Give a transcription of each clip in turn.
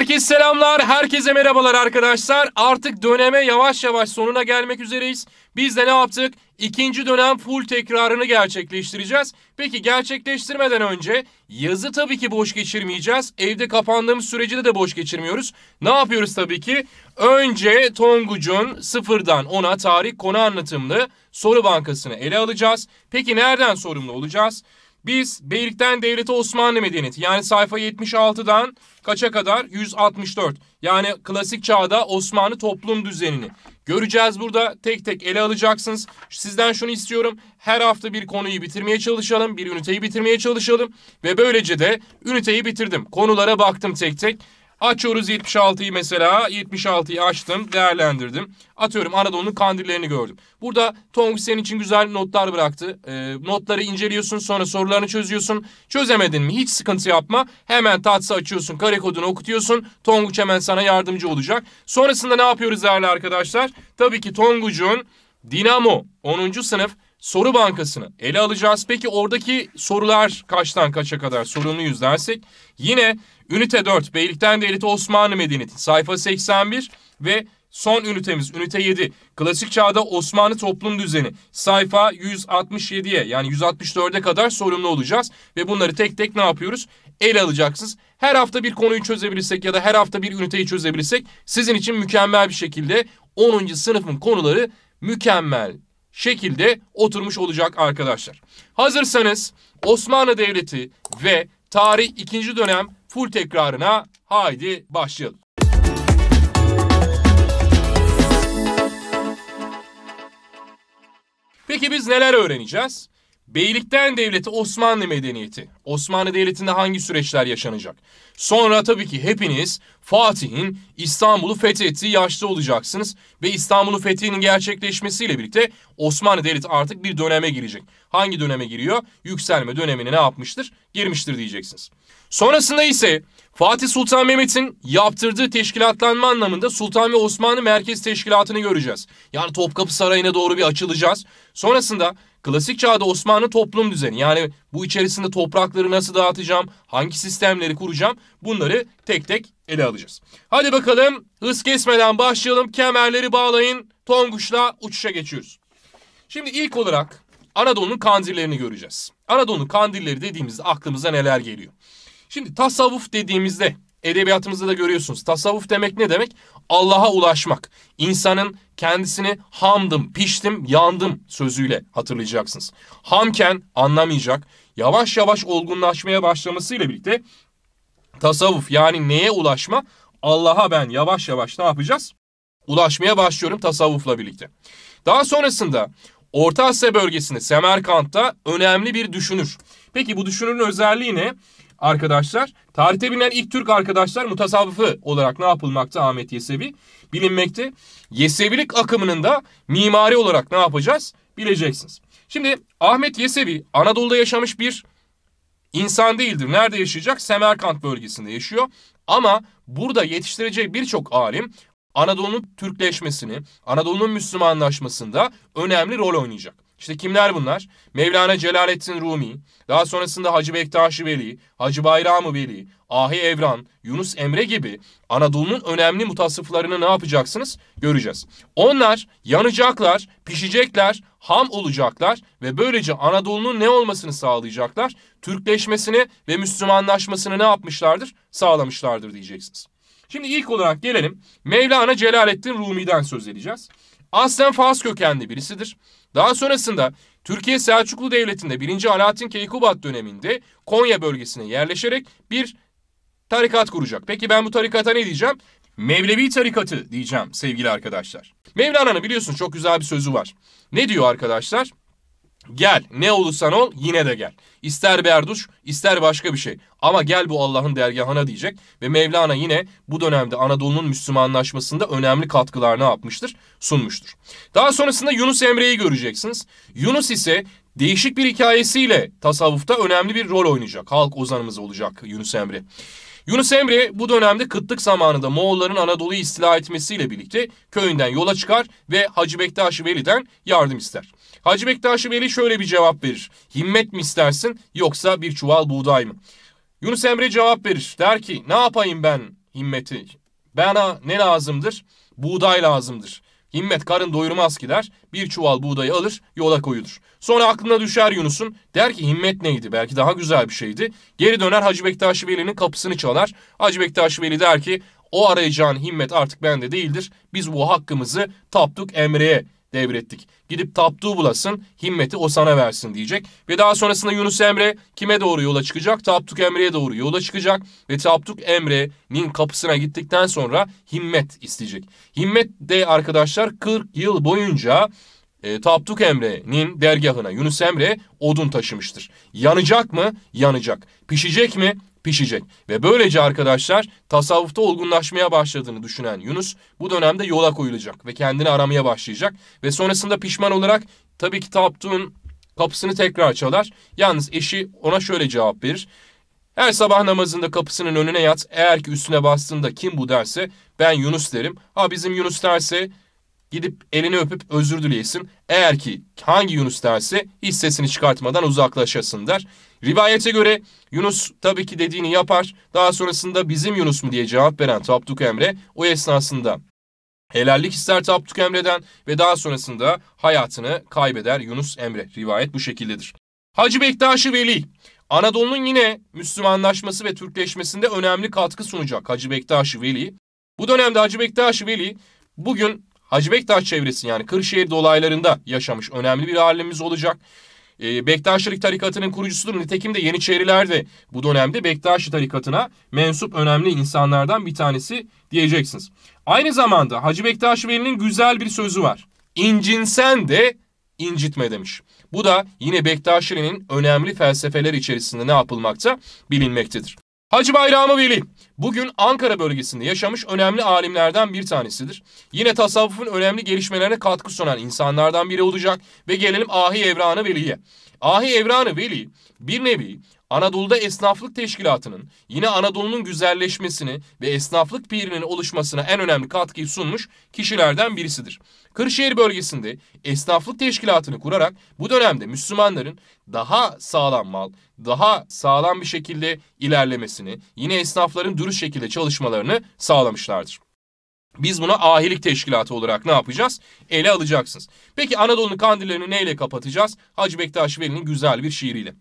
Herkes selamlar, herkese merhabalar arkadaşlar. Artık döneme yavaş yavaş sonuna gelmek üzereyiz. Biz de ne yaptık? İkinci dönem full tekrarını gerçekleştireceğiz. Peki gerçekleştirmeden önce yazı tabii ki boş geçirmeyeceğiz. Evde kapandığımız süreci de, boş geçirmiyoruz. Ne yapıyoruz tabii ki? Önce Tongucun sıfırdan ona tarih konu anlatımlı soru bankasını ele alacağız. Peki nereden sorumlu olacağız? Biz beylikten devlete Osmanlı medeniyeti yani sayfa 76'dan kaça kadar? 164. Yani klasik çağda Osmanlı toplum düzenini göreceğiz burada. Tek tek ele alacaksınız. Sizden şunu istiyorum. Her hafta bir konuyu bitirmeye çalışalım. Bir üniteyi bitirmeye çalışalım. Ve böylece de üniteyi bitirdim. Konulara baktım tek tek. Açıyoruz 76'yı mesela. 76'yı açtım, değerlendirdim. Atıyorum Anadolu'nun kandillerini gördüm. Burada Tonguç senin için güzel notlar bıraktı. E, notları inceliyorsun, sonra sorularını çözüyorsun. Çözemedin mi? Hiç sıkıntı yapma. Hemen tatsı açıyorsun, kare kodunu okutuyorsun. Tonguç hemen sana yardımcı olacak. Sonrasında ne yapıyoruz değerli arkadaşlar? Tabii ki Tonguç'un Dinamo 10. sınıf soru bankasını ele alacağız. Peki oradaki sorular kaçtan kaça kadar sorunluyuz dersek yine Ünite 4 Beylikten Devleti Osmanlı Medeniyeti sayfa 81 ve son ünitemiz ünite 7 klasik çağda Osmanlı toplum düzeni sayfa 167'ye yani 164'e kadar sorumlu olacağız ve bunları tek tek ne yapıyoruz? el alacaksınız. Her hafta bir konuyu çözebilirsek ya da her hafta bir üniteyi çözebilirsek sizin için mükemmel bir şekilde 10. sınıfın konuları mükemmel şekilde oturmuş olacak arkadaşlar. Hazırsanız Osmanlı Devleti ve tarih 2. dönem full tekrarına haydi başlayalım. Peki biz neler öğreneceğiz? Beylikten devleti Osmanlı medeniyeti. Osmanlı devletinde hangi süreçler yaşanacak? Sonra tabii ki hepiniz Fatih'in İstanbul'u fethettiği yaşta olacaksınız ve İstanbul'u fethinin gerçekleşmesiyle birlikte Osmanlı devleti artık bir döneme girecek. Hangi döneme giriyor? Yükselme dönemine ne yapmıştır? Girmiştir diyeceksiniz. Sonrasında ise Fatih Sultan Mehmet'in yaptırdığı teşkilatlanma anlamında Sultan ve Osmanlı Merkez Teşkilatı'nı göreceğiz. Yani Topkapı Sarayı'na doğru bir açılacağız. Sonrasında Klasik çağda Osmanlı toplum düzeni yani bu içerisinde toprakları nasıl dağıtacağım, hangi sistemleri kuracağım bunları tek tek ele alacağız. Hadi bakalım hız kesmeden başlayalım kemerleri bağlayın Tonguç'la uçuşa geçiyoruz. Şimdi ilk olarak Anadolu'nun kandillerini göreceğiz. Anadolu'nun kandilleri dediğimizde aklımıza neler geliyor? Şimdi tasavvuf dediğimizde edebiyatımızda da görüyorsunuz. Tasavvuf demek ne demek? Allah'a ulaşmak. İnsanın kendisini hamdım, piştim, yandım sözüyle hatırlayacaksınız. Hamken anlamayacak, yavaş yavaş olgunlaşmaya başlamasıyla birlikte tasavvuf yani neye ulaşma? Allah'a ben yavaş yavaş ne yapacağız? Ulaşmaya başlıyorum tasavvufla birlikte. Daha sonrasında Orta Asya bölgesinde Semerkant'ta önemli bir düşünür. Peki bu düşünürün özelliği ne? arkadaşlar tarihte bilinen ilk Türk arkadaşlar mutasavvıfı olarak ne yapılmakta Ahmet Yesevi bilinmekte. Yesevilik akımının da mimari olarak ne yapacağız bileceksiniz. Şimdi Ahmet Yesevi Anadolu'da yaşamış bir insan değildir. Nerede yaşayacak? Semerkant bölgesinde yaşıyor. Ama burada yetiştireceği birçok alim Anadolu'nun Türkleşmesini, Anadolu'nun Müslümanlaşmasında önemli rol oynayacak. İşte kimler bunlar? Mevlana Celaleddin Rumi, daha sonrasında Hacı Bektaşi Veli, Hacı Bayramı Veli, Ahi Evran, Yunus Emre gibi Anadolu'nun önemli mutasıflarını ne yapacaksınız? Göreceğiz. Onlar yanacaklar, pişecekler, ham olacaklar ve böylece Anadolu'nun ne olmasını sağlayacaklar? Türkleşmesini ve Müslümanlaşmasını ne yapmışlardır? Sağlamışlardır diyeceksiniz. Şimdi ilk olarak gelelim Mevlana Celaleddin Rumi'den söz edeceğiz. Aslen Fas kökenli birisidir. Daha sonrasında Türkiye Selçuklu Devleti'nde 1. Alaaddin Keykubat döneminde Konya bölgesine yerleşerek bir tarikat kuracak. Peki ben bu tarikata ne diyeceğim? Mevlevi tarikatı diyeceğim sevgili arkadaşlar. Mevlana'nın biliyorsunuz çok güzel bir sözü var. Ne diyor arkadaşlar? Gel ne olursan ol yine de gel. İster berduş ister başka bir şey. Ama gel bu Allah'ın dergahına diyecek. Ve Mevlana yine bu dönemde Anadolu'nun Müslümanlaşmasında önemli katkılarını yapmıştır, sunmuştur. Daha sonrasında Yunus Emre'yi göreceksiniz. Yunus ise değişik bir hikayesiyle tasavvufta önemli bir rol oynayacak. Halk ozanımız olacak Yunus Emre. Yunus Emre bu dönemde kıtlık zamanında Moğolların Anadolu'yu istila etmesiyle birlikte köyünden yola çıkar ve Hacı Bektaş Veli'den yardım ister. Hacı Bektaş Veli şöyle bir cevap verir. Himmet mi istersin yoksa bir çuval buğday mı? Yunus Emre cevap verir. Der ki ne yapayım ben himmeti? Bana ne lazımdır? Buğday lazımdır. Himmet karın doyurmaz ki der, Bir çuval buğdayı alır yola koyulur. Sonra aklına düşer Yunus'un. Der ki himmet neydi? Belki daha güzel bir şeydi. Geri döner Hacı Bektaş Veli'nin kapısını çalar. Hacı Bektaş Veli der ki o arayacağın himmet artık bende değildir. Biz bu hakkımızı Tapduk Emre'ye devrettik. Gidip Tapduk'u bulasın, himmeti o sana versin diyecek. Ve daha sonrasında Yunus Emre kime doğru yola çıkacak? Tapduk Emre'ye doğru yola çıkacak. Ve Tapduk Emre'nin kapısına gittikten sonra himmet isteyecek. Himmet de arkadaşlar 40 yıl boyunca e, Tapduk Emre'nin dergahına Yunus Emre odun taşımıştır. Yanacak mı? Yanacak. Pişecek mi? Pişecek. Ve böylece arkadaşlar tasavvufta olgunlaşmaya başladığını düşünen Yunus bu dönemde yola koyulacak ve kendini aramaya başlayacak. Ve sonrasında pişman olarak tabii ki Tapduk'un kapısını tekrar çalar. Yalnız eşi ona şöyle cevap verir. Her sabah namazında kapısının önüne yat. Eğer ki üstüne bastığında kim bu derse ben Yunus derim. Ha bizim Yunus derse Gidip elini öpüp özür dileyesin. Eğer ki hangi Yunus derse hissesini çıkartmadan uzaklaşasın der. Rivayete göre Yunus tabii ki dediğini yapar. Daha sonrasında bizim Yunus mu diye cevap veren Tapduk Emre o esnasında helallik ister Tapduk Emre'den ve daha sonrasında hayatını kaybeder Yunus Emre. Rivayet bu şekildedir. Hacı Bektaşi Veli Anadolu'nun yine Müslümanlaşması ve Türkleşmesinde önemli katkı sunacak Hacı Bektaşi Veli. Bu dönemde Hacı Bektaşi Veli bugün Hacı Bektaş çevresi yani Kırşehir dolaylarında yaşamış önemli bir alimimiz olacak. E, ee, Bektaşilik tarikatının kurucusudur. Nitekim de Yeniçeriler de bu dönemde Bektaşi tarikatına mensup önemli insanlardan bir tanesi diyeceksiniz. Aynı zamanda Hacı Bektaş Veli'nin güzel bir sözü var. İncinsen de incitme demiş. Bu da yine Bektaşile'nin önemli felsefeler içerisinde ne yapılmakta bilinmektedir. Hacı Bayramı Veli bugün Ankara bölgesinde yaşamış önemli alimlerden bir tanesidir. Yine tasavvufun önemli gelişmelerine katkı sunan insanlardan biri olacak ve gelelim Ahi Evranı Veli'ye. Ahi Evranı Veli bir nevi Anadolu'da esnaflık teşkilatının yine Anadolu'nun güzelleşmesini ve esnaflık pirinin oluşmasına en önemli katkıyı sunmuş kişilerden birisidir. Kırşehir bölgesinde esnaflık teşkilatını kurarak bu dönemde Müslümanların daha sağlam mal, daha sağlam bir şekilde ilerlemesini, yine esnafların dürüst şekilde çalışmalarını sağlamışlardır. Biz buna ahilik teşkilatı olarak ne yapacağız? Ele alacaksınız. Peki Anadolu'nun kandillerini neyle kapatacağız? Hacı Bektaş Veli'nin güzel bir şiiriyle.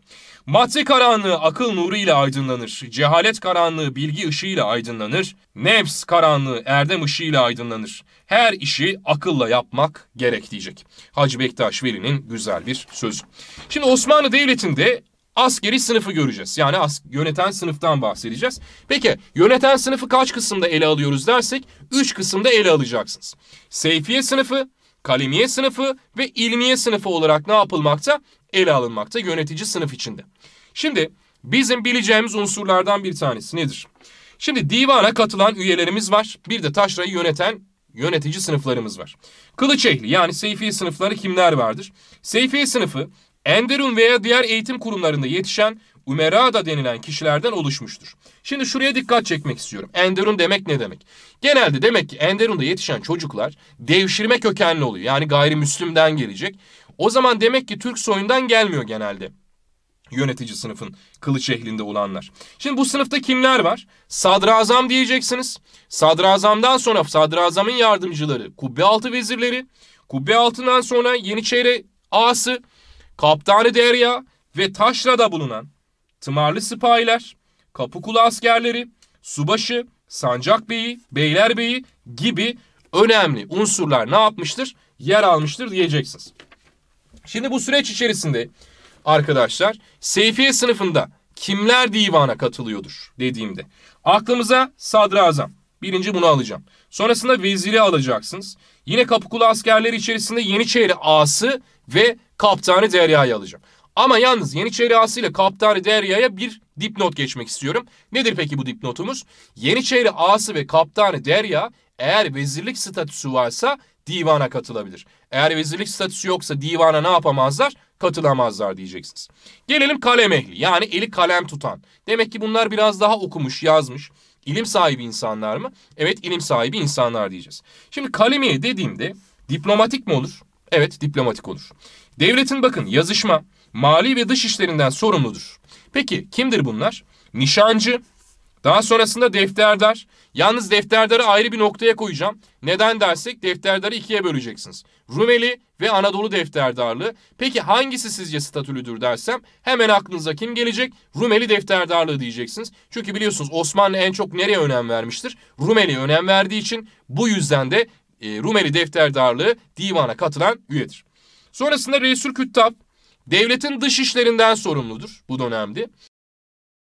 Madde karanlığı akıl nuruyla aydınlanır. Cehalet karanlığı bilgi ışığıyla aydınlanır. Nefs karanlığı erdem ışığıyla aydınlanır. Her işi akılla yapmak gerek diyecek. Hacı Bektaş Veli'nin güzel bir sözü. Şimdi Osmanlı Devleti'nde askeri sınıfı göreceğiz. Yani as yöneten sınıftan bahsedeceğiz. Peki yöneten sınıfı kaç kısımda ele alıyoruz dersek 3 kısımda ele alacaksınız. Seyfiye sınıfı, kalemiye sınıfı ve ilmiye sınıfı olarak ne yapılmakta? Ele alınmakta yönetici sınıf içinde. Şimdi bizim bileceğimiz unsurlardan bir tanesi nedir? Şimdi divana katılan üyelerimiz var. Bir de taşrayı yöneten yönetici sınıflarımız var. Kılıç ehli yani seyfiye sınıfları kimler vardır? Seyfiye sınıfı Enderun veya diğer eğitim kurumlarında yetişen Umerada denilen kişilerden oluşmuştur. Şimdi şuraya dikkat çekmek istiyorum. Enderun demek ne demek? Genelde demek ki Enderun'da yetişen çocuklar devşirme kökenli oluyor. Yani gayrimüslimden gelecek. O zaman demek ki Türk soyundan gelmiyor genelde yönetici sınıfın kılıç ehlinde olanlar. Şimdi bu sınıfta kimler var? Sadrazam diyeceksiniz. Sadrazamdan sonra sadrazamın yardımcıları, kubbe altı vezirleri, kubbe altından sonra Yeniçeri ağası, Kaptanı Derya ve Taşra'da bulunan tımarlı sipahiler, kapıkulu askerleri, subaşı, Sancakbeyi, Beylerbeyi gibi önemli unsurlar ne yapmıştır? Yer almıştır diyeceksiniz. Şimdi bu süreç içerisinde arkadaşlar Seyfiye sınıfında kimler divana katılıyordur dediğimde aklımıza sadrazam birinci bunu alacağım. Sonrasında veziri alacaksınız. Yine kapıkulu askerleri içerisinde Yeniçeri ası ve Kaptanı Derya'yı alacağım. Ama yalnız Yeniçeri Ağası ile Kaptanı Derya'ya bir dipnot geçmek istiyorum. Nedir peki bu dipnotumuz? Yeniçeri Ağası ve Kaptanı Derya eğer vezirlik statüsü varsa divana katılabilir. Eğer vezirlik statüsü yoksa divana ne yapamazlar? Katılamazlar diyeceksiniz. Gelelim kalem ehli yani eli kalem tutan. Demek ki bunlar biraz daha okumuş yazmış. İlim sahibi insanlar mı? Evet ilim sahibi insanlar diyeceğiz. Şimdi kalemiye dediğimde diplomatik mi olur? Evet diplomatik olur. Devletin bakın yazışma, mali ve dış işlerinden sorumludur. Peki kimdir bunlar? Nişancı, daha sonrasında defterdar. Yalnız defterdarı ayrı bir noktaya koyacağım. Neden dersek defterdarı ikiye böleceksiniz. Rumeli ve Anadolu defterdarlığı. Peki hangisi sizce statülüdür dersem hemen aklınıza kim gelecek? Rumeli defterdarlığı diyeceksiniz. Çünkü biliyorsunuz Osmanlı en çok nereye önem vermiştir? Rumeli önem verdiği için bu yüzden de e, Rumeli defterdarlığı divana katılan üyedir. Sonrasında Resul Küttab devletin dış işlerinden sorumludur bu dönemde.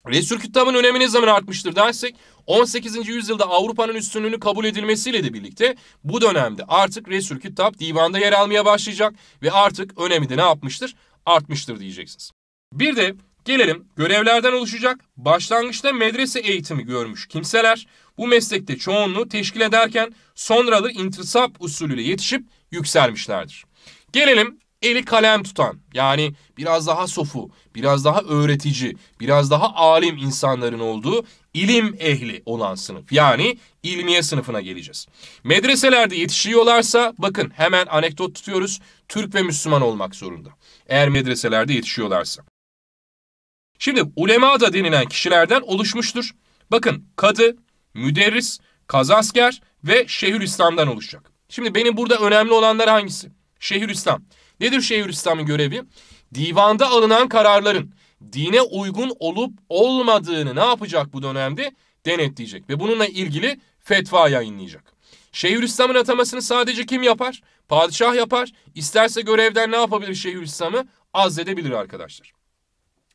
Resul Küttab'ın önemi ne zaman artmıştır dersek 18. yüzyılda Avrupa'nın üstünlüğünü kabul edilmesiyle de birlikte bu dönemde artık Resul Küttab divanda yer almaya başlayacak ve artık önemi de ne yapmıştır? Artmıştır diyeceksiniz. Bir de gelelim görevlerden oluşacak başlangıçta medrese eğitimi görmüş kimseler bu meslekte çoğunluğu teşkil ederken sonraları intisap usulüyle yetişip yükselmişlerdir. Gelelim eli kalem tutan yani biraz daha sofu, biraz daha öğretici, biraz daha alim insanların olduğu ilim ehli olan sınıf yani ilmiye sınıfına geleceğiz. Medreselerde yetişiyorlarsa bakın hemen anekdot tutuyoruz Türk ve Müslüman olmak zorunda eğer medreselerde yetişiyorlarsa. Şimdi ulema da denilen kişilerden oluşmuştur. Bakın kadı, müderris, kazasker ve şehir İslam'dan oluşacak. Şimdi benim burada önemli olanlar hangisi? Şeyhülislam. Nedir Şeyhülislam'ın görevi? Divanda alınan kararların dine uygun olup olmadığını ne yapacak bu dönemde? Denetleyecek ve bununla ilgili fetva yayınlayacak. Şeyhülislam'ın atamasını sadece kim yapar? Padişah yapar. İsterse görevden ne yapabilir Şeyhülislam'ı? Azledebilir arkadaşlar.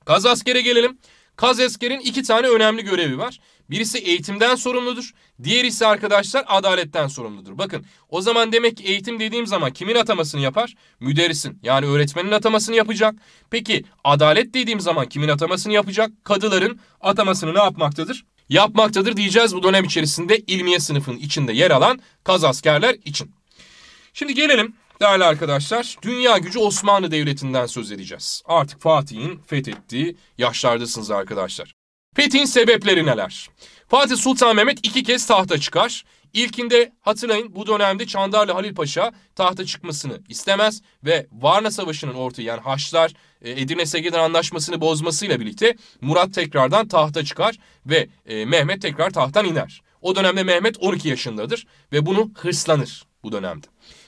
Kaz askere gelelim. Kaz askerin iki tane önemli görevi var. Birisi eğitimden sorumludur. Diğer ise arkadaşlar adaletten sorumludur. Bakın o zaman demek ki eğitim dediğim zaman kimin atamasını yapar? Müderrisin yani öğretmenin atamasını yapacak. Peki adalet dediğim zaman kimin atamasını yapacak? Kadıların atamasını ne yapmaktadır? Yapmaktadır diyeceğiz bu dönem içerisinde ilmiye sınıfın içinde yer alan kaz askerler için. Şimdi gelelim değerli arkadaşlar dünya gücü Osmanlı Devleti'nden söz edeceğiz. Artık Fatih'in fethettiği yaşlardasınız arkadaşlar. Fethin sebepleri neler? Fatih Sultan Mehmet iki kez tahta çıkar. İlkinde hatırlayın bu dönemde Çandarlı Halil Paşa tahta çıkmasını istemez ve Varna Savaşı'nın ortaya yani Haçlar e, Edirne Segeden Anlaşması'nı bozmasıyla birlikte Murat tekrardan tahta çıkar ve e, Mehmet tekrar tahttan iner. O dönemde Mehmet 12 yaşındadır ve bunu hırslanır bu dönemde.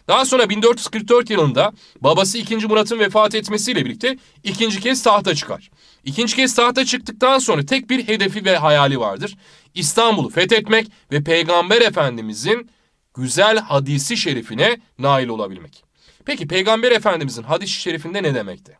Daha sonra 1444 yılında babası 2. Murat'ın vefat etmesiyle birlikte ikinci kez tahta çıkar. İkinci kez tahta çıktıktan sonra tek bir hedefi ve hayali vardır. İstanbul'u fethetmek ve Peygamber Efendimizin güzel hadisi şerifine nail olabilmek. Peki Peygamber Efendimizin hadisi şerifinde ne demekti?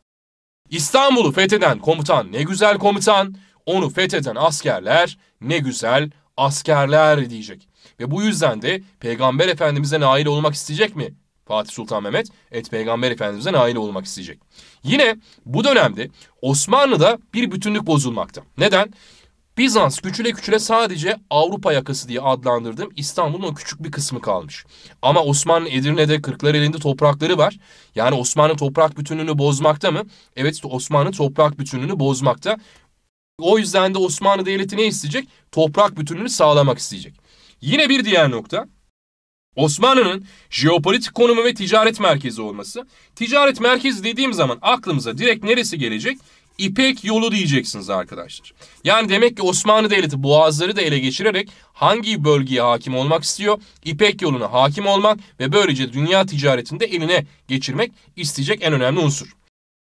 İstanbul'u fetheden komutan ne güzel komutan, onu fetheden askerler ne güzel askerler diyecek. Ve bu yüzden de Peygamber Efendimiz'e nail olmak isteyecek mi Fatih Sultan Mehmet et peygamber efendimizden aile olmak isteyecek. Yine bu dönemde Osmanlı'da bir bütünlük bozulmakta. Neden? Bizans küçüle küçüle sadece Avrupa yakası diye adlandırdığım İstanbul'un o küçük bir kısmı kalmış. Ama Osmanlı Edirne'de kırklar elinde toprakları var. Yani Osmanlı toprak bütünlüğünü bozmakta mı? Evet Osmanlı toprak bütünlüğünü bozmakta. O yüzden de Osmanlı Devleti ne isteyecek? Toprak bütünlüğünü sağlamak isteyecek. Yine bir diğer nokta Osmanlı'nın jeopolitik konumu ve ticaret merkezi olması. Ticaret merkezi dediğim zaman aklımıza direkt neresi gelecek? İpek yolu diyeceksiniz arkadaşlar. Yani demek ki Osmanlı Devleti boğazları da ele geçirerek hangi bölgeye hakim olmak istiyor? İpek yoluna hakim olmak ve böylece dünya ticaretinde eline geçirmek isteyecek en önemli unsur.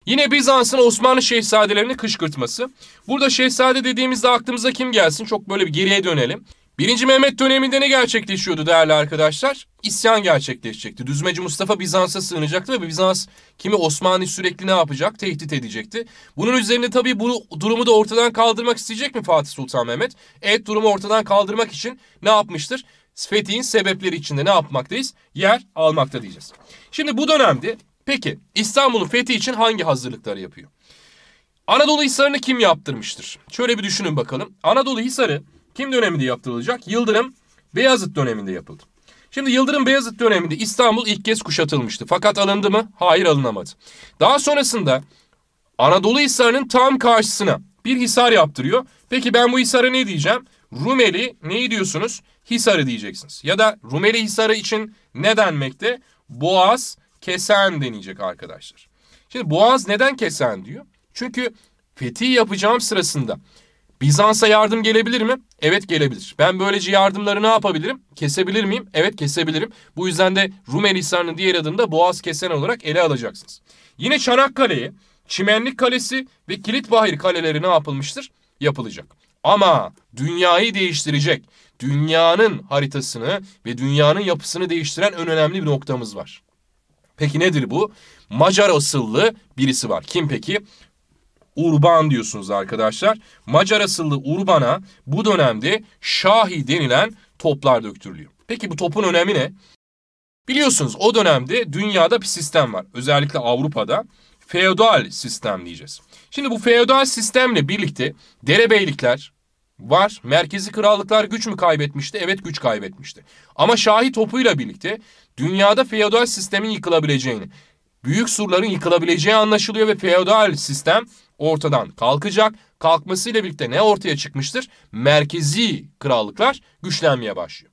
Yine Bizans'ın Osmanlı şehzadelerini kışkırtması. Burada şehzade dediğimizde aklımıza kim gelsin? Çok böyle bir geriye dönelim. Birinci Mehmet döneminde ne gerçekleşiyordu değerli arkadaşlar? İsyan gerçekleşecekti. Düzmeci Mustafa Bizans'a sığınacaktı ve Bizans kimi Osmanlı sürekli ne yapacak? Tehdit edecekti. Bunun üzerine tabii bu durumu da ortadan kaldırmak isteyecek mi Fatih Sultan Mehmet? Evet durumu ortadan kaldırmak için ne yapmıştır? Fethi'nin sebepleri içinde ne yapmaktayız? Yer almakta diyeceğiz. Şimdi bu dönemde peki İstanbul'un fethi için hangi hazırlıkları yapıyor? Anadolu Hisarı'nı kim yaptırmıştır? Şöyle bir düşünün bakalım. Anadolu Hisarı kim döneminde yaptırılacak? Yıldırım Beyazıt döneminde yapıldı. Şimdi Yıldırım Beyazıt döneminde İstanbul ilk kez kuşatılmıştı. Fakat alındı mı? Hayır alınamadı. Daha sonrasında Anadolu Hisarı'nın tam karşısına bir hisar yaptırıyor. Peki ben bu hisara ne diyeceğim? Rumeli neyi diyorsunuz? Hisarı diyeceksiniz. Ya da Rumeli Hisarı için ne denmekte? Boğaz kesen deneyecek arkadaşlar. Şimdi boğaz neden kesen diyor? Çünkü fetih yapacağım sırasında Bizans'a yardım gelebilir mi? Evet gelebilir. Ben böylece yardımları ne yapabilirim? Kesebilir miyim? Evet kesebilirim. Bu yüzden de Rumeli Hisarı'nın diğer adını da Boğaz Kesen olarak ele alacaksınız. Yine Çanakkale'yi, Çimenlik Kalesi ve Kilitbahir Kaleleri ne yapılmıştır? Yapılacak. Ama dünyayı değiştirecek, dünyanın haritasını ve dünyanın yapısını değiştiren en önemli bir noktamız var. Peki nedir bu? Macar asıllı birisi var. Kim peki? Urban diyorsunuz arkadaşlar. Macar asıllı Urban'a bu dönemde Şahi denilen toplar döktürülüyor. Peki bu topun önemi ne? Biliyorsunuz o dönemde dünyada bir sistem var. Özellikle Avrupa'da feodal sistem diyeceğiz. Şimdi bu feodal sistemle birlikte derebeylikler var. Merkezi krallıklar güç mü kaybetmişti? Evet güç kaybetmişti. Ama Şahi topuyla birlikte dünyada feodal sistemin yıkılabileceğini, büyük surların yıkılabileceği anlaşılıyor ve feodal sistem ortadan kalkacak. Kalkmasıyla birlikte ne ortaya çıkmıştır? Merkezi krallıklar güçlenmeye başlıyor.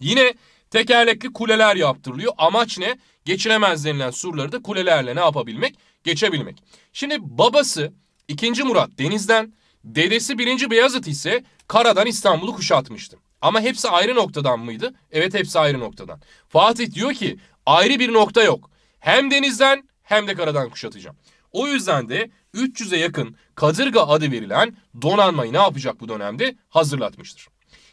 Yine tekerlekli kuleler yaptırılıyor. Amaç ne? Geçilemez denilen surları da kulelerle ne yapabilmek? Geçebilmek. Şimdi babası 2. Murat denizden, dedesi 1. Beyazıt ise karadan İstanbul'u kuşatmıştı. Ama hepsi ayrı noktadan mıydı? Evet hepsi ayrı noktadan. Fatih diyor ki ayrı bir nokta yok. Hem denizden hem de karadan kuşatacağım. O yüzden de 300'e yakın kadırga adı verilen donanmayı ne yapacak bu dönemde? Hazırlatmıştır.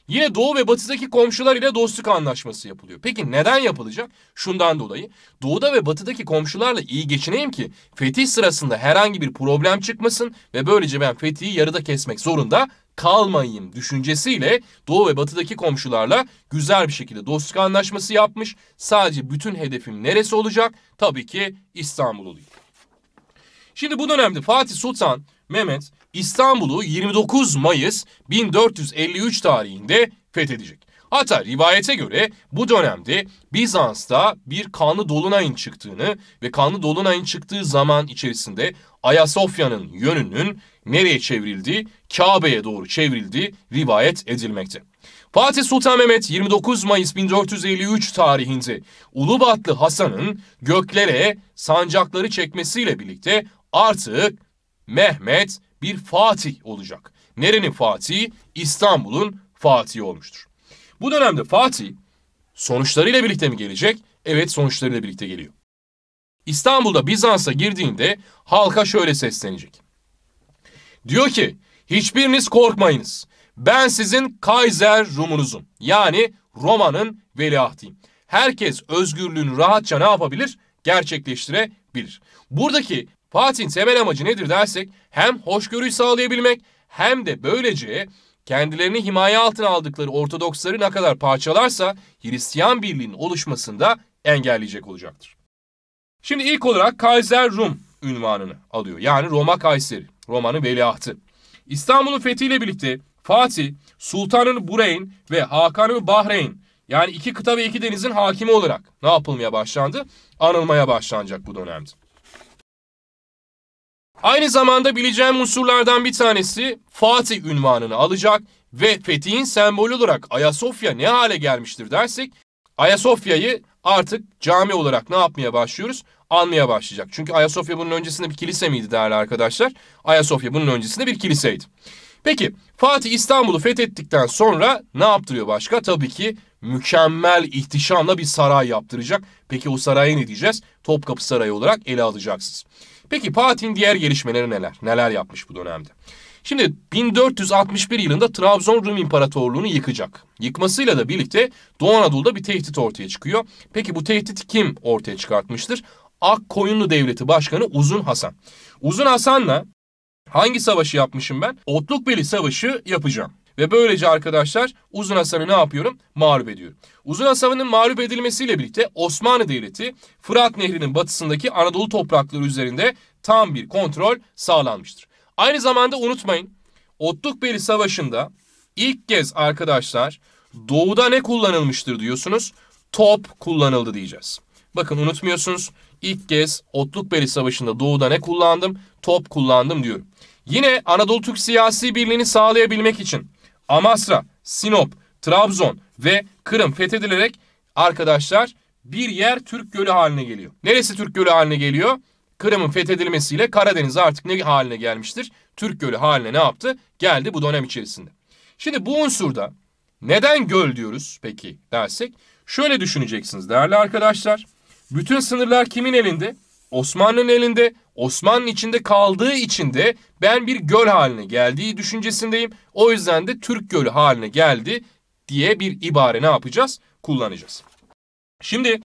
Yine doğu ve batıdaki komşular ile dostluk anlaşması yapılıyor. Peki neden yapılacak? Şundan dolayı. Doğuda ve batıdaki komşularla iyi geçineyim ki fetih sırasında herhangi bir problem çıkmasın ve böylece ben fetihi yarıda kesmek zorunda kalmayayım düşüncesiyle doğu ve batıdaki komşularla güzel bir şekilde dostluk anlaşması yapmış. Sadece bütün hedefim neresi olacak? Tabii ki İstanbul oluyor. Şimdi bu dönemde Fatih Sultan Mehmet İstanbul'u 29 Mayıs 1453 tarihinde fethedecek. Hatta rivayete göre bu dönemde Bizans'ta bir kanlı dolunayın çıktığını ve kanlı dolunayın çıktığı zaman içerisinde Ayasofya'nın yönünün nereye çevrildiği, Kabe'ye doğru çevrildiği rivayet edilmekte. Fatih Sultan Mehmet 29 Mayıs 1453 tarihinde Ulubatlı Hasan'ın göklere sancakları çekmesiyle birlikte Artık Mehmet bir Fatih olacak. Nerenin Fatih'i? İstanbul'un Fatih'i olmuştur. Bu dönemde Fatih sonuçlarıyla birlikte mi gelecek? Evet sonuçlarıyla birlikte geliyor. İstanbul'da Bizans'a girdiğinde halka şöyle seslenecek. Diyor ki hiçbiriniz korkmayınız. Ben sizin Kaiser Rumunuzum. Yani Roma'nın veliahtıyım. Herkes özgürlüğünü rahatça ne yapabilir? Gerçekleştirebilir. Buradaki Fatih'in temel amacı nedir dersek hem hoşgörüyü sağlayabilmek hem de böylece kendilerini himaye altına aldıkları Ortodoksları ne kadar parçalarsa Hristiyan birliğinin oluşmasında engelleyecek olacaktır. Şimdi ilk olarak Kaiser Rum ünvanını alıyor. Yani Roma Kayseri, Roma'nın veliahtı. İstanbul'un fethiyle birlikte Fatih, Sultan'ın Bureyn ve Hakan'ın Bahreyn yani iki kıta ve iki denizin hakimi olarak ne yapılmaya başlandı? Anılmaya başlanacak bu dönemde. Aynı zamanda bileceğim unsurlardan bir tanesi Fatih ünvanını alacak ve fetihin sembolü olarak Ayasofya ne hale gelmiştir dersek Ayasofya'yı artık cami olarak ne yapmaya başlıyoruz? Anmaya başlayacak. Çünkü Ayasofya bunun öncesinde bir kilise miydi değerli arkadaşlar? Ayasofya bunun öncesinde bir kiliseydi. Peki Fatih İstanbul'u fethettikten sonra ne yaptırıyor başka? Tabii ki mükemmel ihtişamla bir saray yaptıracak. Peki o saraya ne diyeceğiz? Topkapı Sarayı olarak ele alacaksınız. Peki Fatih'in diğer gelişmeleri neler? Neler yapmış bu dönemde? Şimdi 1461 yılında Trabzon Rum İmparatorluğunu yıkacak. Yıkmasıyla da birlikte Doğu Anadolu'da bir tehdit ortaya çıkıyor. Peki bu tehdit kim ortaya çıkartmıştır? Ak Koyunlu Devleti Başkanı Uzun Hasan. Uzun Hasan'la hangi savaşı yapmışım ben? Otlukbeli Savaşı yapacağım. Ve böylece arkadaşlar Uzun Hasan'ı ne yapıyorum? Mağlup ediyorum. Uzun Hasan'ın mağlup edilmesiyle birlikte Osmanlı Devleti Fırat Nehri'nin batısındaki Anadolu toprakları üzerinde tam bir kontrol sağlanmıştır. Aynı zamanda unutmayın Otlukbeli Savaşı'nda ilk kez arkadaşlar doğuda ne kullanılmıştır diyorsunuz? Top kullanıldı diyeceğiz. Bakın unutmuyorsunuz ilk kez Otlukbeli Savaşı'nda doğuda ne kullandım? Top kullandım diyorum. Yine Anadolu Türk siyasi birliğini sağlayabilmek için Amasra, Sinop, Trabzon ve Kırım fethedilerek arkadaşlar bir yer Türk Gölü haline geliyor. Neresi Türk Gölü haline geliyor? Kırım'ın fethedilmesiyle Karadeniz artık ne haline gelmiştir? Türk Gölü haline ne yaptı? Geldi bu dönem içerisinde. Şimdi bu unsurda neden göl diyoruz peki dersek? Şöyle düşüneceksiniz değerli arkadaşlar. Bütün sınırlar kimin elinde? Osmanlı'nın elinde. Osmanlı içinde kaldığı için de ben bir göl haline geldiği düşüncesindeyim. O yüzden de Türk gölü haline geldi diye bir ibare ne yapacağız? Kullanacağız. Şimdi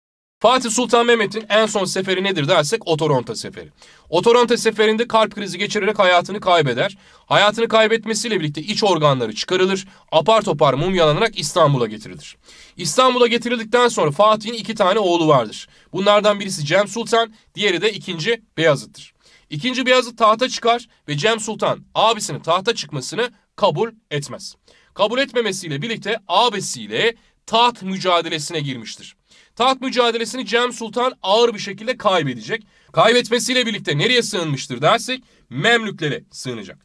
Fatih Sultan Mehmet'in en son seferi nedir dersek Otoronta seferi. Otoronta seferinde kalp krizi geçirerek hayatını kaybeder. Hayatını kaybetmesiyle birlikte iç organları çıkarılır. Apar topar mumyalanarak İstanbul'a getirilir. İstanbul'a getirildikten sonra Fatih'in iki tane oğlu vardır. Bunlardan birisi Cem Sultan, diğeri de ikinci Beyazıt'tır. İkinci Beyazıt tahta çıkar ve Cem Sultan abisinin tahta çıkmasını kabul etmez. Kabul etmemesiyle birlikte abisiyle taht mücadelesine girmiştir. Taht mücadelesini Cem Sultan ağır bir şekilde kaybedecek. Kaybetmesiyle birlikte nereye sığınmıştır dersek Memlüklere sığınacak.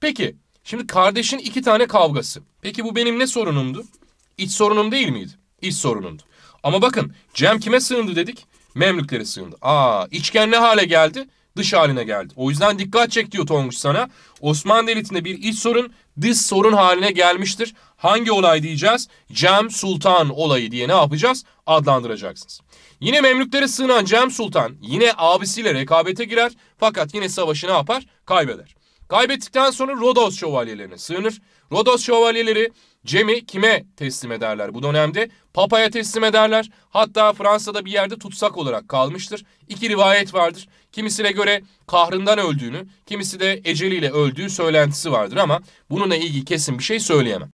Peki şimdi kardeşin iki tane kavgası. Peki bu benim ne sorunumdu? İç sorunum değil miydi? İç sorunumdu. Ama bakın Cem kime sığındı dedik? Memlüklere sığındı. Aa içken ne hale geldi? Dış haline geldi. O yüzden dikkat çek diyor Tonguç sana. Osmanlı Devleti'nde bir iç sorun dış sorun haline gelmiştir. Hangi olay diyeceğiz? Cem Sultan olayı diye ne yapacağız? Adlandıracaksınız. Yine Memlüklere sığınan Cem Sultan yine abisiyle rekabete girer fakat yine savaşı ne yapar? Kaybeder. Kaybettikten sonra Rodos şövalyelerine sığınır. Rodos şövalyeleri Cem'i kime teslim ederler bu dönemde? Papa'ya teslim ederler. Hatta Fransa'da bir yerde tutsak olarak kalmıştır. İki rivayet vardır. Kimisine göre kahrından öldüğünü, kimisi de eceliyle öldüğü söylentisi vardır ama bununla ilgili kesin bir şey söyleyemem.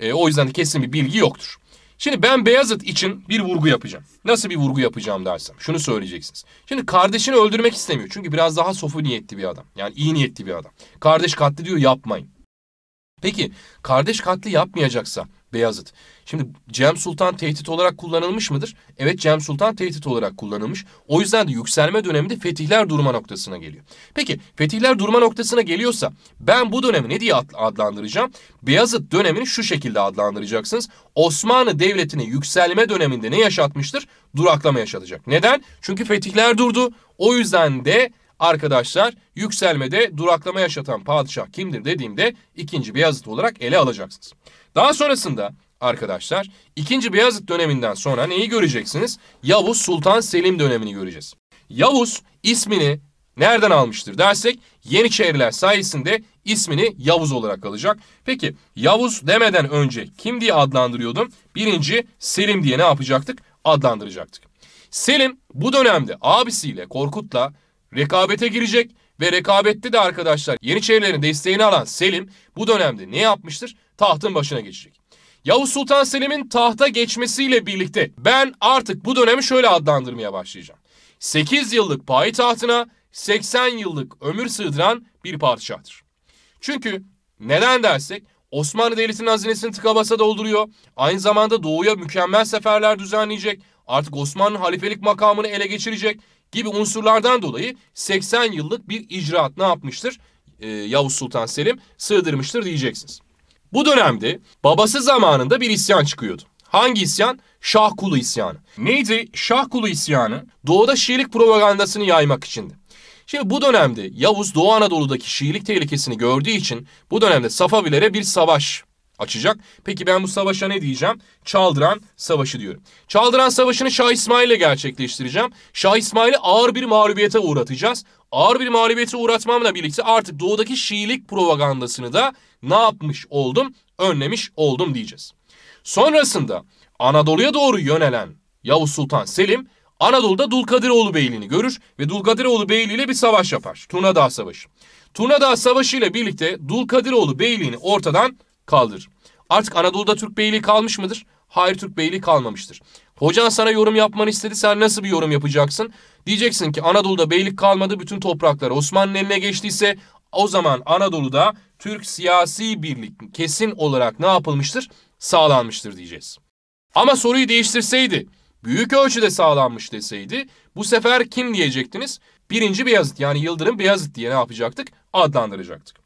E, o yüzden kesin bir bilgi yoktur. Şimdi ben Beyazıt için bir vurgu yapacağım. Nasıl bir vurgu yapacağım dersem şunu söyleyeceksiniz. Şimdi kardeşini öldürmek istemiyor. Çünkü biraz daha sofu niyetli bir adam. Yani iyi niyetli bir adam. Kardeş katli diyor yapmayın. Peki kardeş katli yapmayacaksa Beyazıt Şimdi Cem Sultan tehdit olarak kullanılmış mıdır? Evet Cem Sultan tehdit olarak kullanılmış. O yüzden de yükselme döneminde fetihler durma noktasına geliyor. Peki fetihler durma noktasına geliyorsa ben bu dönemi ne diye adlandıracağım? Beyazıt dönemini şu şekilde adlandıracaksınız. Osmanlı Devleti'ni yükselme döneminde ne yaşatmıştır? Duraklama yaşatacak. Neden? Çünkü fetihler durdu. O yüzden de arkadaşlar yükselmede duraklama yaşatan padişah kimdir dediğimde ikinci Beyazıt olarak ele alacaksınız. Daha sonrasında arkadaşlar ikinci Beyazıt döneminden sonra neyi göreceksiniz? Yavuz Sultan Selim dönemini göreceğiz. Yavuz ismini nereden almıştır dersek Yeniçeriler sayesinde ismini Yavuz olarak alacak. Peki Yavuz demeden önce kim diye adlandırıyordum? Birinci Selim diye ne yapacaktık? Adlandıracaktık. Selim bu dönemde abisiyle Korkut'la rekabete girecek ve rekabette de arkadaşlar Yeniçerilerin desteğini alan Selim bu dönemde ne yapmıştır? Tahtın başına geçecek. Yavuz Sultan Selim'in tahta geçmesiyle birlikte ben artık bu dönemi şöyle adlandırmaya başlayacağım. 8 yıllık payitahtına 80 yıllık ömür sığdıran bir padişahtır. Çünkü neden dersek Osmanlı Devleti'nin hazinesini tıka basa dolduruyor. Aynı zamanda doğuya mükemmel seferler düzenleyecek. Artık Osmanlı halifelik makamını ele geçirecek gibi unsurlardan dolayı 80 yıllık bir icraat ne yapmıştır? Ee, Yavuz Sultan Selim sığdırmıştır diyeceksiniz. Bu dönemde babası zamanında bir isyan çıkıyordu. Hangi isyan? Şah kulu isyanı. Neydi Şah kulu isyanı? Doğuda Şiilik propagandasını yaymak içindi. Şimdi bu dönemde Yavuz Doğu Anadolu'daki Şiilik tehlikesini gördüğü için bu dönemde Safavilere bir savaş açacak. Peki ben bu savaşa ne diyeceğim? Çaldıran Savaşı diyorum. Çaldıran Savaşı'nı Şah İsmail ile gerçekleştireceğim. Şah İsmail'i ağır bir mağlubiyete uğratacağız ağır bir mağlubiyete uğratmamla birlikte artık doğudaki Şiilik propagandasını da ne yapmış oldum, önlemiş oldum diyeceğiz. Sonrasında Anadolu'ya doğru yönelen Yavuz Sultan Selim Anadolu'da Dulkadiroğlu Beyliğini görür ve Dulkadiroğlu Beyliği ile bir savaş yapar. Turna Dağ Savaşı. Turna Dağ Savaşı ile birlikte Dulkadiroğlu Beyliğini ortadan kaldırır. Artık Anadolu'da Türk Beyliği kalmış mıdır? Hayır Türk Beyliği kalmamıştır. Hocan sana yorum yapmanı istedi. Sen nasıl bir yorum yapacaksın? Diyeceksin ki Anadolu'da beylik kalmadı. Bütün topraklar Osmanlı'nın eline geçtiyse o zaman Anadolu'da Türk siyasi birlik kesin olarak ne yapılmıştır? Sağlanmıştır diyeceğiz. Ama soruyu değiştirseydi, büyük ölçüde sağlanmış deseydi bu sefer kim diyecektiniz? Birinci Beyazıt yani Yıldırım Beyazıt diye ne yapacaktık? Adlandıracaktık.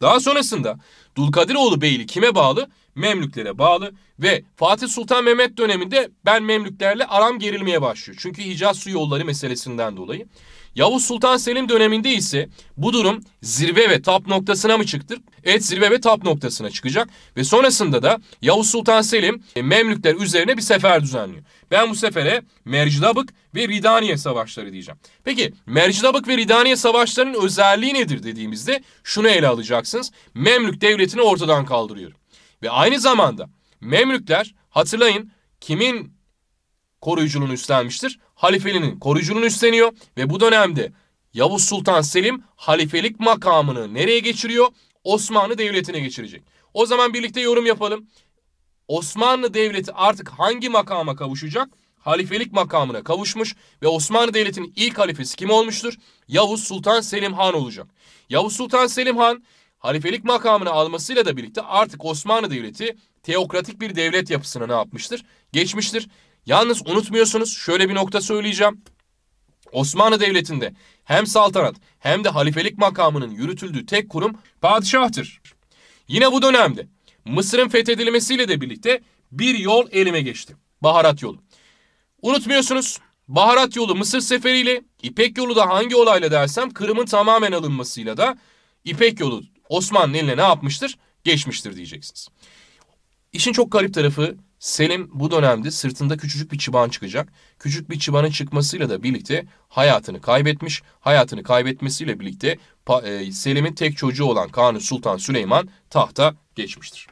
Daha sonrasında Dulkadiroğlu Beyli kime bağlı? Memlüklere bağlı ve Fatih Sultan Mehmet döneminde ben Memlüklerle aram gerilmeye başlıyor. Çünkü Hicaz su yolları meselesinden dolayı. Yavuz Sultan Selim döneminde ise bu durum zirve ve tap noktasına mı çıktı? Evet zirve ve tap noktasına çıkacak ve sonrasında da Yavuz Sultan Selim e, Memlükler üzerine bir sefer düzenliyor. Ben bu sefere Mercidabık ve Ridaniye savaşları diyeceğim. Peki Mercidabık ve Ridaniye savaşlarının özelliği nedir dediğimizde şunu ele alacaksınız. Memlük devletini ortadan kaldırıyor Ve aynı zamanda Memlükler hatırlayın kimin koruyuculuğunu üstlenmiştir. Halifeliğinin koruyuculuğunu üstleniyor ve bu dönemde Yavuz Sultan Selim halifelik makamını nereye geçiriyor? Osmanlı Devleti'ne geçirecek. O zaman birlikte yorum yapalım. Osmanlı Devleti artık hangi makama kavuşacak? Halifelik makamına kavuşmuş ve Osmanlı Devleti'nin ilk halifesi kim olmuştur? Yavuz Sultan Selim Han olacak. Yavuz Sultan Selim Han halifelik makamını almasıyla da birlikte artık Osmanlı Devleti teokratik bir devlet yapısına ne yapmıştır? Geçmiştir. Yalnız unutmuyorsunuz şöyle bir nokta söyleyeceğim. Osmanlı Devleti'nde hem saltanat hem de halifelik makamının yürütüldüğü tek kurum padişahtır. Yine bu dönemde Mısır'ın fethedilmesiyle de birlikte bir yol elime geçti. Baharat yolu. Unutmuyorsunuz Baharat yolu Mısır seferiyle, İpek yolu da hangi olayla dersem Kırım'ın tamamen alınmasıyla da İpek yolu Osmanlı eline ne yapmıştır? Geçmiştir diyeceksiniz. İşin çok garip tarafı Selim bu dönemde sırtında küçücük bir çıban çıkacak. Küçük bir çıbanın çıkmasıyla da birlikte hayatını kaybetmiş. Hayatını kaybetmesiyle birlikte e, Selim'in tek çocuğu olan Kanuni Sultan Süleyman tahta geçmiştir.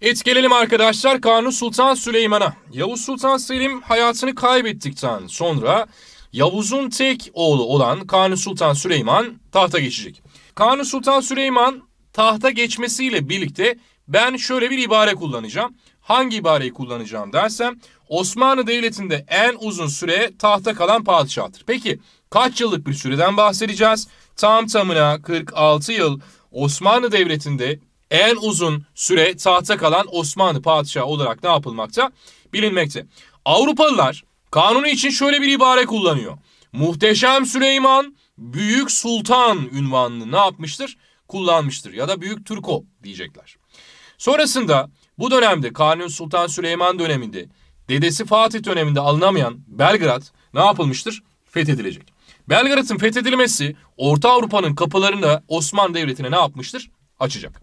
Evet gelelim arkadaşlar Kanuni Sultan Süleyman'a. Yavuz Sultan Selim hayatını kaybettikten sonra Yavuz'un tek oğlu olan Kanuni Sultan Süleyman tahta geçecek. Kanuni Sultan Süleyman tahta geçmesiyle birlikte ben şöyle bir ibare kullanacağım. Hangi ibareyi kullanacağım dersem Osmanlı Devleti'nde en uzun süre tahta kalan padişahtır. Peki kaç yıllık bir süreden bahsedeceğiz? Tam tamına 46 yıl Osmanlı Devleti'nde en uzun süre tahta kalan Osmanlı padişahı olarak ne yapılmakta? Bilinmekte. Avrupalılar kanunu için şöyle bir ibare kullanıyor. Muhteşem Süleyman Büyük Sultan ünvanını ne yapmıştır? Kullanmıştır ya da Büyük Türko diyecekler. Sonrasında bu dönemde Kanuni Sultan Süleyman döneminde dedesi Fatih döneminde alınamayan Belgrad ne yapılmıştır? Fethedilecek. Belgrad'ın fethedilmesi Orta Avrupa'nın kapılarını da Osmanlı Devleti'ne ne yapmıştır? Açacak.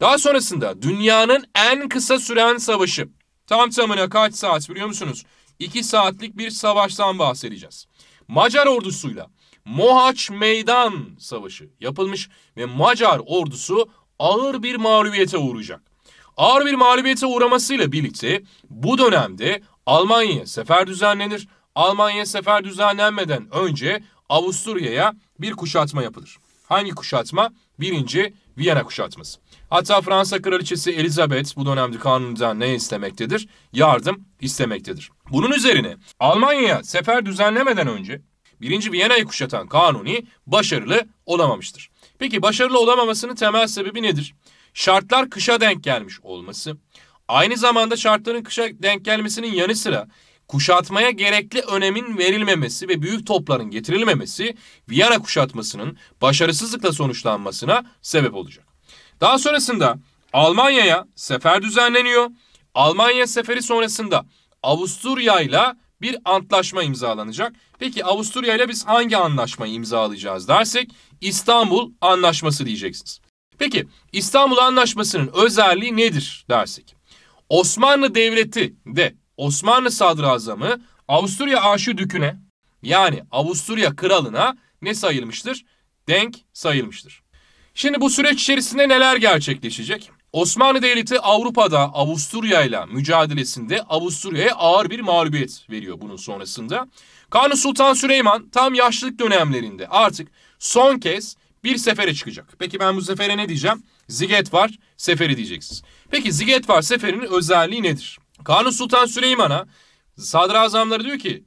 Daha sonrasında dünyanın en kısa süren savaşı. Tam tamına kaç saat biliyor musunuz? 2 saatlik bir savaştan bahsedeceğiz. Macar ordusuyla Mohaç Meydan Savaşı yapılmış ve Macar ordusu ağır bir mağlubiyete uğrayacak. Ağır bir mağlubiyete uğramasıyla birlikte bu dönemde Almanya sefer düzenlenir. Almanya sefer düzenlenmeden önce Avusturya'ya bir kuşatma yapılır. Hangi kuşatma? Birinci Viyana kuşatması. Hatta Fransa kraliçesi Elizabeth bu dönemde kanundan ne istemektedir? Yardım istemektedir. Bunun üzerine Almanya'ya sefer düzenlemeden önce birinci Viyana'yı kuşatan kanuni başarılı olamamıştır. Peki başarılı olamamasının temel sebebi nedir? şartlar kışa denk gelmiş olması, aynı zamanda şartların kışa denk gelmesinin yanı sıra kuşatmaya gerekli önemin verilmemesi ve büyük topların getirilmemesi Viyana kuşatmasının başarısızlıkla sonuçlanmasına sebep olacak. Daha sonrasında Almanya'ya sefer düzenleniyor. Almanya seferi sonrasında Avusturya ile bir antlaşma imzalanacak. Peki Avusturya ile biz hangi anlaşmayı imzalayacağız dersek İstanbul Anlaşması diyeceksiniz. Peki İstanbul Anlaşması'nın özelliği nedir dersek? Osmanlı Devleti de Osmanlı Sadrazamı Avusturya Arşidükü'ne yani Avusturya Kralı'na ne sayılmıştır? Denk sayılmıştır. Şimdi bu süreç içerisinde neler gerçekleşecek? Osmanlı Devleti Avrupa'da Avusturya ile mücadelesinde Avusturya'ya ağır bir mağlubiyet veriyor bunun sonrasında. Kanuni Sultan Süleyman tam yaşlılık dönemlerinde artık son kez bir sefere çıkacak. Peki ben bu sefere ne diyeceğim? Ziget var seferi diyeceksiniz. Peki ziget var seferinin özelliği nedir? Kanun Sultan Süleyman'a sadrazamları diyor ki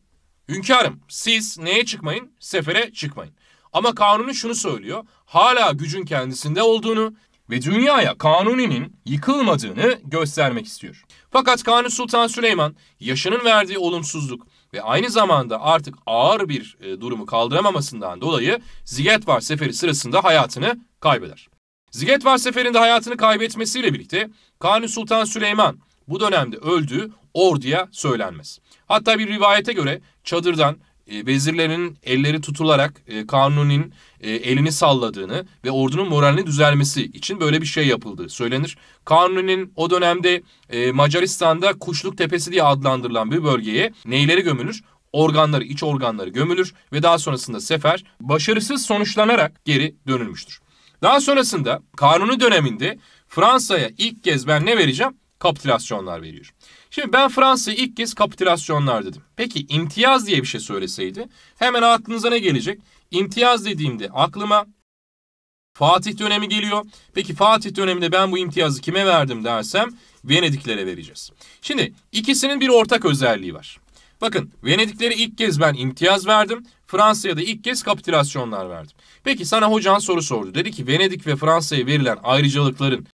hünkârım siz neye çıkmayın? Sefere çıkmayın. Ama kanunu şunu söylüyor. Hala gücün kendisinde olduğunu ve dünyaya kanuninin yıkılmadığını göstermek istiyor. Fakat Kanun Sultan Süleyman yaşının verdiği olumsuzluk ve aynı zamanda artık ağır bir e, durumu kaldıramamasından dolayı Zigetvar seferi sırasında hayatını kaybeder. Zigetvar seferinde hayatını kaybetmesiyle birlikte Kanuni Sultan Süleyman bu dönemde öldüğü orduya söylenmez. Hatta bir rivayete göre çadırdan e, vezirlerin elleri tutularak e, Kanunun e, elini salladığını ve ordunun moralini düzelmesi için böyle bir şey yapıldığı söylenir. Kanuni'nin o dönemde e, Macaristan'da Kuşluk Tepesi diye adlandırılan bir bölgeye neyleri gömülür? Organları, iç organları gömülür ve daha sonrasında sefer başarısız sonuçlanarak geri dönülmüştür. Daha sonrasında Kanuni döneminde Fransa'ya ilk kez ben ne vereceğim? Kapitülasyonlar veriyor. Şimdi ben Fransa'ya ilk kez kapitülasyonlar dedim. Peki imtiyaz diye bir şey söyleseydi hemen aklınıza ne gelecek? İmtiyaz dediğimde aklıma Fatih dönemi geliyor. Peki Fatih döneminde ben bu imtiyazı kime verdim dersem Venediklere vereceğiz. Şimdi ikisinin bir ortak özelliği var. Bakın Venediklere ilk kez ben imtiyaz verdim. Fransa'ya da ilk kez kapitülasyonlar verdim. Peki sana hocan soru sordu. Dedi ki Venedik ve Fransa'ya verilen ayrıcalıkların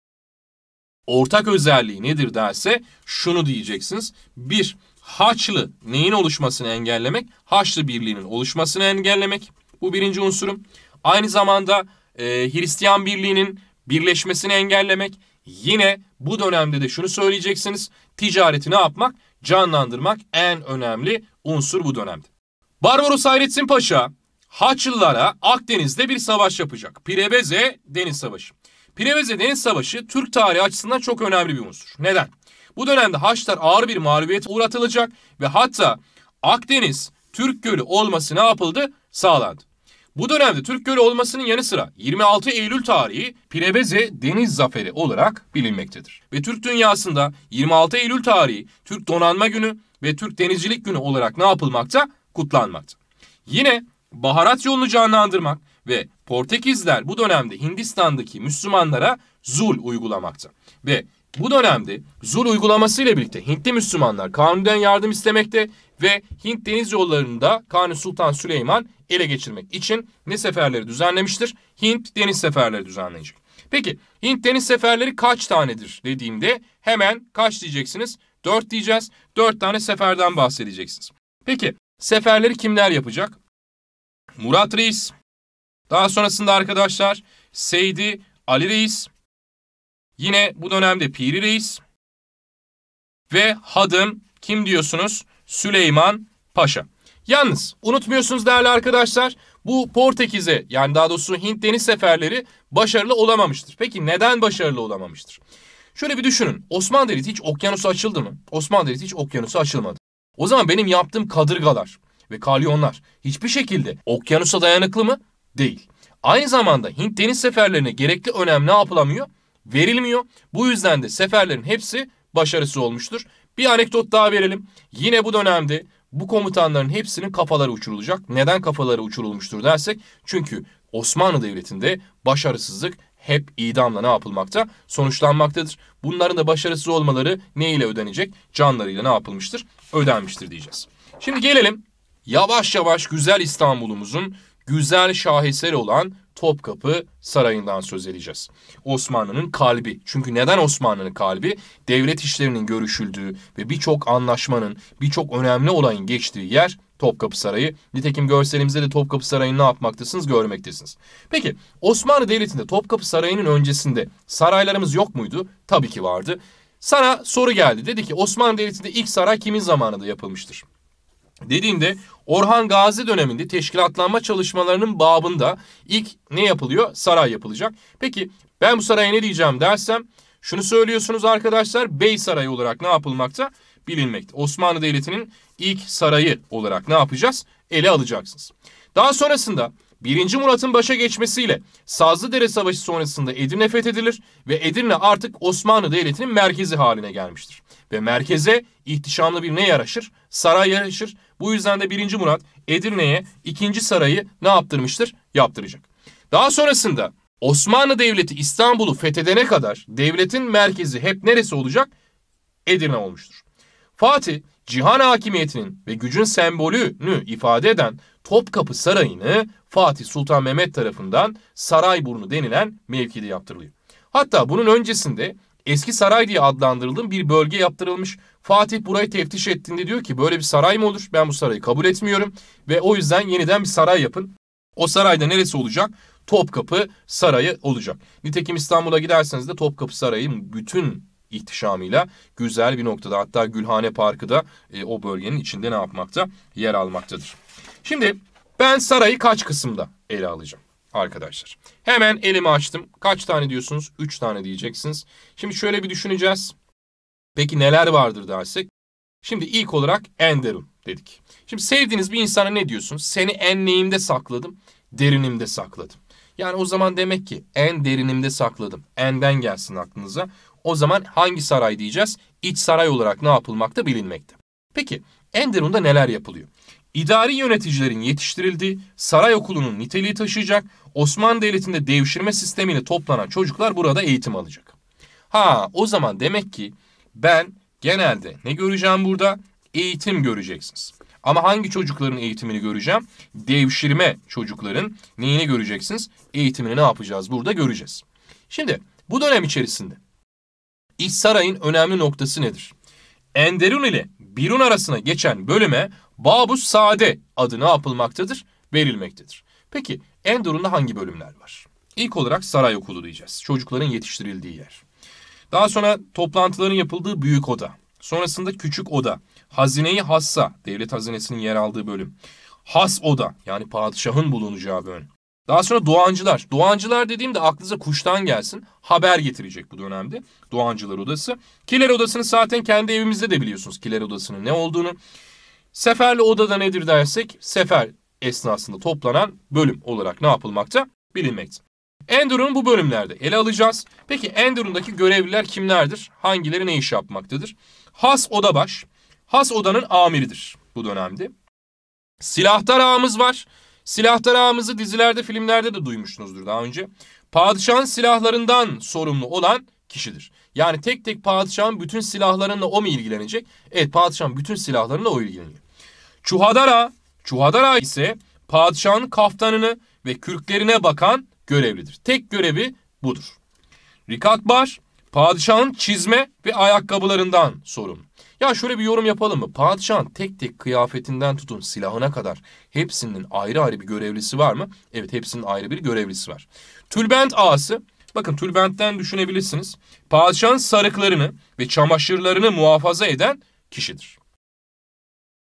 ortak özelliği nedir derse şunu diyeceksiniz. Bir, haçlı neyin oluşmasını engellemek? Haçlı birliğinin oluşmasını engellemek. Bu birinci unsurum. Aynı zamanda e, Hristiyan birliğinin birleşmesini engellemek. Yine bu dönemde de şunu söyleyeceksiniz. Ticareti ne yapmak? Canlandırmak en önemli unsur bu dönemde. Barbaros Hayrettin Paşa Haçlılara Akdeniz'de bir savaş yapacak. Pirebeze Deniz Savaşı. Preveze Deniz Savaşı Türk tarihi açısından çok önemli bir unsur. Neden? Bu dönemde Haçlar ağır bir mağlubiyet uğratılacak ve hatta Akdeniz Türk Gölü olması ne yapıldı? Sağlandı. Bu dönemde Türk Gölü olmasının yanı sıra 26 Eylül tarihi Preveze Deniz Zaferi olarak bilinmektedir. Ve Türk dünyasında 26 Eylül tarihi Türk Donanma Günü ve Türk Denizcilik Günü olarak ne yapılmakta? Kutlanmakta. Yine baharat yolunu canlandırmak ve Portekizler bu dönemde Hindistan'daki Müslümanlara zul uygulamakta. Ve bu dönemde zul uygulaması ile birlikte Hintli Müslümanlar Kanuni'den yardım istemekte ve Hint deniz yollarında Kanuni Sultan Süleyman ele geçirmek için ne seferleri düzenlemiştir? Hint deniz seferleri düzenlenecek. Peki Hint deniz seferleri kaç tanedir dediğimde hemen kaç diyeceksiniz? Dört diyeceğiz. Dört tane seferden bahsedeceksiniz. Peki seferleri kimler yapacak? Murat Reis, daha sonrasında arkadaşlar Seydi Ali Reis, yine bu dönemde Piri Reis ve Hadım kim diyorsunuz? Süleyman Paşa. Yalnız unutmuyorsunuz değerli arkadaşlar bu Portekiz'e yani daha doğrusu Hint deniz seferleri başarılı olamamıştır. Peki neden başarılı olamamıştır? Şöyle bir düşünün Osmanlı Devleti hiç okyanusu açıldı mı? Osmanlı Devleti hiç okyanusu açılmadı. O zaman benim yaptığım kadırgalar ve kalyonlar hiçbir şekilde okyanusa dayanıklı mı? değil. Aynı zamanda Hint deniz seferlerine gerekli önem ne yapılamıyor? Verilmiyor. Bu yüzden de seferlerin hepsi başarısı olmuştur. Bir anekdot daha verelim. Yine bu dönemde bu komutanların hepsinin kafaları uçurulacak. Neden kafaları uçurulmuştur dersek? Çünkü Osmanlı Devleti'nde başarısızlık hep idamla ne yapılmakta? Sonuçlanmaktadır. Bunların da başarısız olmaları ne ile ödenecek? Canlarıyla ne yapılmıştır? Ödenmiştir diyeceğiz. Şimdi gelelim yavaş yavaş güzel İstanbul'umuzun güzel şaheser olan Topkapı Sarayı'ndan söz edeceğiz. Osmanlı'nın kalbi. Çünkü neden Osmanlı'nın kalbi? Devlet işlerinin görüşüldüğü ve birçok anlaşmanın, birçok önemli olayın geçtiği yer Topkapı Sarayı. Nitekim görselimizde de Topkapı Sarayı'nı ne yapmaktasınız? Görmektesiniz. Peki Osmanlı Devleti'nde Topkapı Sarayı'nın öncesinde saraylarımız yok muydu? Tabii ki vardı. Sana soru geldi. Dedi ki Osmanlı Devleti'nde ilk saray kimin zamanında yapılmıştır? dediğimde Orhan Gazi döneminde teşkilatlanma çalışmalarının babında ilk ne yapılıyor? Saray yapılacak. Peki ben bu saraya ne diyeceğim dersem şunu söylüyorsunuz arkadaşlar Bey Sarayı olarak ne yapılmakta? Bilinmekte. Osmanlı Devleti'nin ilk sarayı olarak ne yapacağız? Ele alacaksınız. Daha sonrasında 1. Murat'ın başa geçmesiyle Sazlıdere Savaşı sonrasında Edirne fethedilir ve Edirne artık Osmanlı Devleti'nin merkezi haline gelmiştir. Ve merkeze ihtişamlı bir ne yaraşır? Saray yaraşır bu yüzden de 1. Murat Edirne'ye 2. sarayı ne yaptırmıştır? Yaptıracak. Daha sonrasında Osmanlı Devleti İstanbul'u fethedene kadar devletin merkezi hep neresi olacak? Edirne olmuştur. Fatih, cihan hakimiyetinin ve gücün sembolünü ifade eden Topkapı Sarayı'nı Fatih Sultan Mehmet tarafından Sarayburnu denilen mevkide yaptırılıyor. Hatta bunun öncesinde eski saray diye adlandırıldığım bir bölge yaptırılmış. Fatih burayı teftiş ettiğinde diyor ki böyle bir saray mı olur? Ben bu sarayı kabul etmiyorum ve o yüzden yeniden bir saray yapın. O sarayda neresi olacak? Topkapı Sarayı olacak. Nitekim İstanbul'a giderseniz de Topkapı Sarayı bütün ihtişamıyla güzel bir noktada. Hatta Gülhane Parkı da e, o bölgenin içinde ne yapmakta? Yer almaktadır. Şimdi ben sarayı kaç kısımda ele alacağım arkadaşlar? Hemen elimi açtım. Kaç tane diyorsunuz? 3 tane diyeceksiniz. Şimdi şöyle bir düşüneceğiz. Peki neler vardır dersek? Şimdi ilk olarak en derim dedik. Şimdi sevdiğiniz bir insana ne diyorsun? Seni enliğimde sakladım, derinimde sakladım. Yani o zaman demek ki en derinimde sakladım. En'den gelsin aklınıza. O zaman hangi saray diyeceğiz? İç saray olarak ne yapılmakta bilinmekte. Peki Enderun'da neler yapılıyor? İdari yöneticilerin yetiştirildiği, saray okulunun niteliği taşıyacak, Osmanlı Devleti'nde devşirme sistemiyle toplanan çocuklar burada eğitim alacak. Ha o zaman demek ki ben genelde ne göreceğim burada? Eğitim göreceksiniz. Ama hangi çocukların eğitimini göreceğim? Devşirme çocukların neyini göreceksiniz? Eğitimini ne yapacağız burada göreceğiz. Şimdi bu dönem içerisinde İç sarayın önemli noktası nedir? Enderun ile Birun arasına geçen bölüme Babus Sade adı ne yapılmaktadır? Verilmektedir. Peki Endor'unda hangi bölümler var? İlk olarak saray okulu diyeceğiz. Çocukların yetiştirildiği yer. Daha sonra toplantıların yapıldığı büyük oda. Sonrasında küçük oda. Hazineyi hassa, devlet hazinesinin yer aldığı bölüm. Has oda yani padişahın bulunacağı bölüm. Daha sonra Doğancılar. Doğancılar dediğimde aklınıza kuştan gelsin. Haber getirecek bu dönemde. Doğancılar Odası. Kiler Odası'nı zaten kendi evimizde de biliyorsunuz Kiler Odası'nın ne olduğunu. Seferli Odada nedir dersek sefer esnasında toplanan bölüm olarak ne yapılmakta bilinmekte. Enderun'u bu bölümlerde ele alacağız. Peki Enderun'daki görevliler kimlerdir? Hangileri ne iş yapmaktadır? Has oda baş, Has Oda'nın amiridir bu dönemde. Silahtar ağamız var. Silah tarağımızı dizilerde filmlerde de duymuşsunuzdur daha önce. Padişahın silahlarından sorumlu olan kişidir. Yani tek tek padişahın bütün silahlarınla o mu ilgilenecek? Evet padişahın bütün silahlarınla o ilgileniyor. Çuhadara, Çuhadara ise padişahın kaftanını ve kürklerine bakan görevlidir. Tek görevi budur. Rikatbar, padişahın çizme ve ayakkabılarından sorumlu. Ya şöyle bir yorum yapalım mı? Padişahın tek tek kıyafetinden tutun silahına kadar hepsinin ayrı ayrı bir görevlisi var mı? Evet hepsinin ayrı bir görevlisi var. Tülbent ağası Bakın tülbentten düşünebilirsiniz. Padişahın sarıklarını ve çamaşırlarını muhafaza eden kişidir.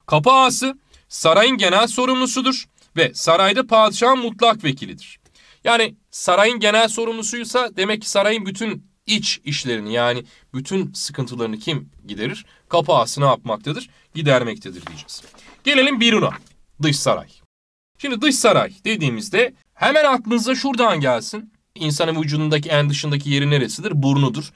Kapı ağası sarayın genel sorumlusudur ve sarayda padişahın mutlak vekilidir. Yani sarayın genel sorumlusuysa demek ki sarayın bütün iç işlerini yani bütün sıkıntılarını kim giderir? Kapağısını yapmaktadır? Gidermektedir diyeceğiz. Gelelim Birun'a. Dış saray. Şimdi dış saray dediğimizde hemen aklınıza şuradan gelsin. İnsanın vücudundaki en dışındaki yeri neresidir? Burnudur.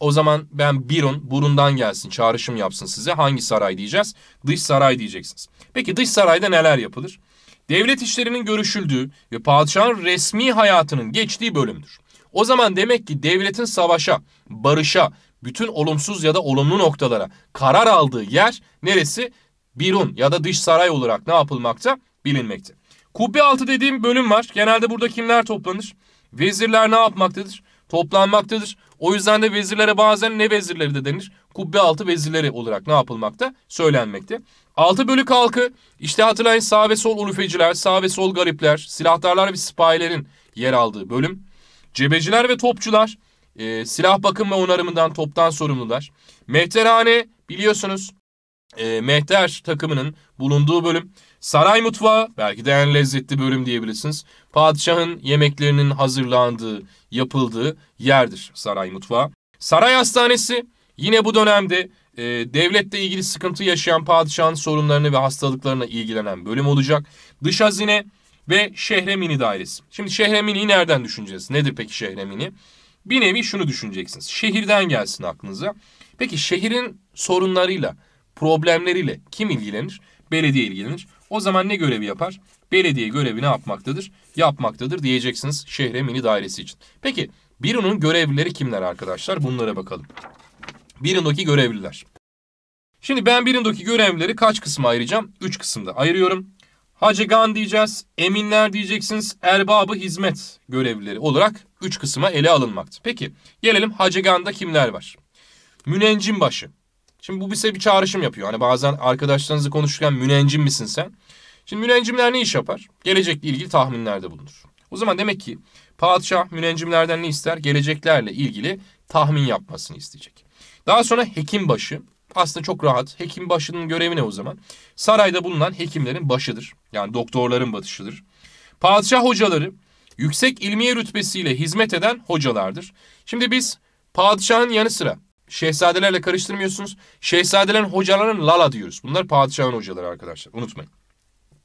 O zaman ben Birun, burundan gelsin, çağrışım yapsın size. Hangi saray diyeceğiz? Dış saray diyeceksiniz. Peki dış sarayda neler yapılır? Devlet işlerinin görüşüldüğü ve padişahın resmi hayatının geçtiği bölümdür. O zaman demek ki devletin savaşa, barışa, bütün olumsuz ya da olumlu noktalara karar aldığı yer neresi? Birun ya da dış saray olarak ne yapılmakta? Bilinmekte. Kubbe altı dediğim bölüm var. Genelde burada kimler toplanır? Vezirler ne yapmaktadır? Toplanmaktadır. O yüzden de vezirlere bazen ne vezirleri de denir? Kubbe altı vezirleri olarak ne yapılmakta? Söylenmekte. Altı bölük halkı işte hatırlayın sağ ve sol ulufeciler, sağ ve sol garipler, silahtarlar ve sipahilerin yer aldığı bölüm. Cebeciler ve topçular e, silah bakım ve onarımından toptan sorumlular. Mehterhane biliyorsunuz e, mehter takımının bulunduğu bölüm. Saray mutfağı belki de en lezzetli bölüm diyebilirsiniz. Padişahın yemeklerinin hazırlandığı, yapıldığı yerdir saray mutfağı. Saray hastanesi yine bu dönemde e, devletle ilgili sıkıntı yaşayan padişahın sorunlarını ve hastalıklarına ilgilenen bölüm olacak. Dış hazine ve Şehremini dairesi. Şimdi Şehremini'yi nereden düşüneceğiz? Nedir peki Şehremini? Bir nevi şunu düşüneceksiniz. Şehirden gelsin aklınıza. Peki şehrin sorunlarıyla, problemleriyle kim ilgilenir? Belediye ilgilenir. O zaman ne görevi yapar? Belediye görevini yapmaktadır? Yapmaktadır diyeceksiniz şehre mini dairesi için. Peki Biron'un görevlileri kimler arkadaşlar? Bunlara bakalım. Biron'daki görevliler. Şimdi ben Biron'daki görevlileri kaç kısma ayıracağım? Üç kısımda ayırıyorum. Hacegan diyeceğiz, eminler diyeceksiniz, erbabı hizmet görevlileri olarak üç kısma ele alınmaktı. Peki gelelim Hacegan'da kimler var? Münencim başı. Şimdi bu bize bir çağrışım yapıyor. Hani bazen arkadaşlarınızı konuşurken münencim misin sen? Şimdi münencimler ne iş yapar? Gelecekle ilgili tahminlerde bulunur. O zaman demek ki padişah münencimlerden ne ister? Geleceklerle ilgili tahmin yapmasını isteyecek. Daha sonra hekim başı. Aslında çok rahat. Hekim başının görevi ne o zaman? Sarayda bulunan hekimlerin başıdır. Yani doktorların başıdır. Padişah hocaları yüksek ilmiye rütbesiyle hizmet eden hocalardır. Şimdi biz padişahın yanı sıra şehzadelerle karıştırmıyorsunuz. Şehzadelerin hocalarının lala diyoruz. Bunlar padişahın hocaları arkadaşlar. Unutmayın.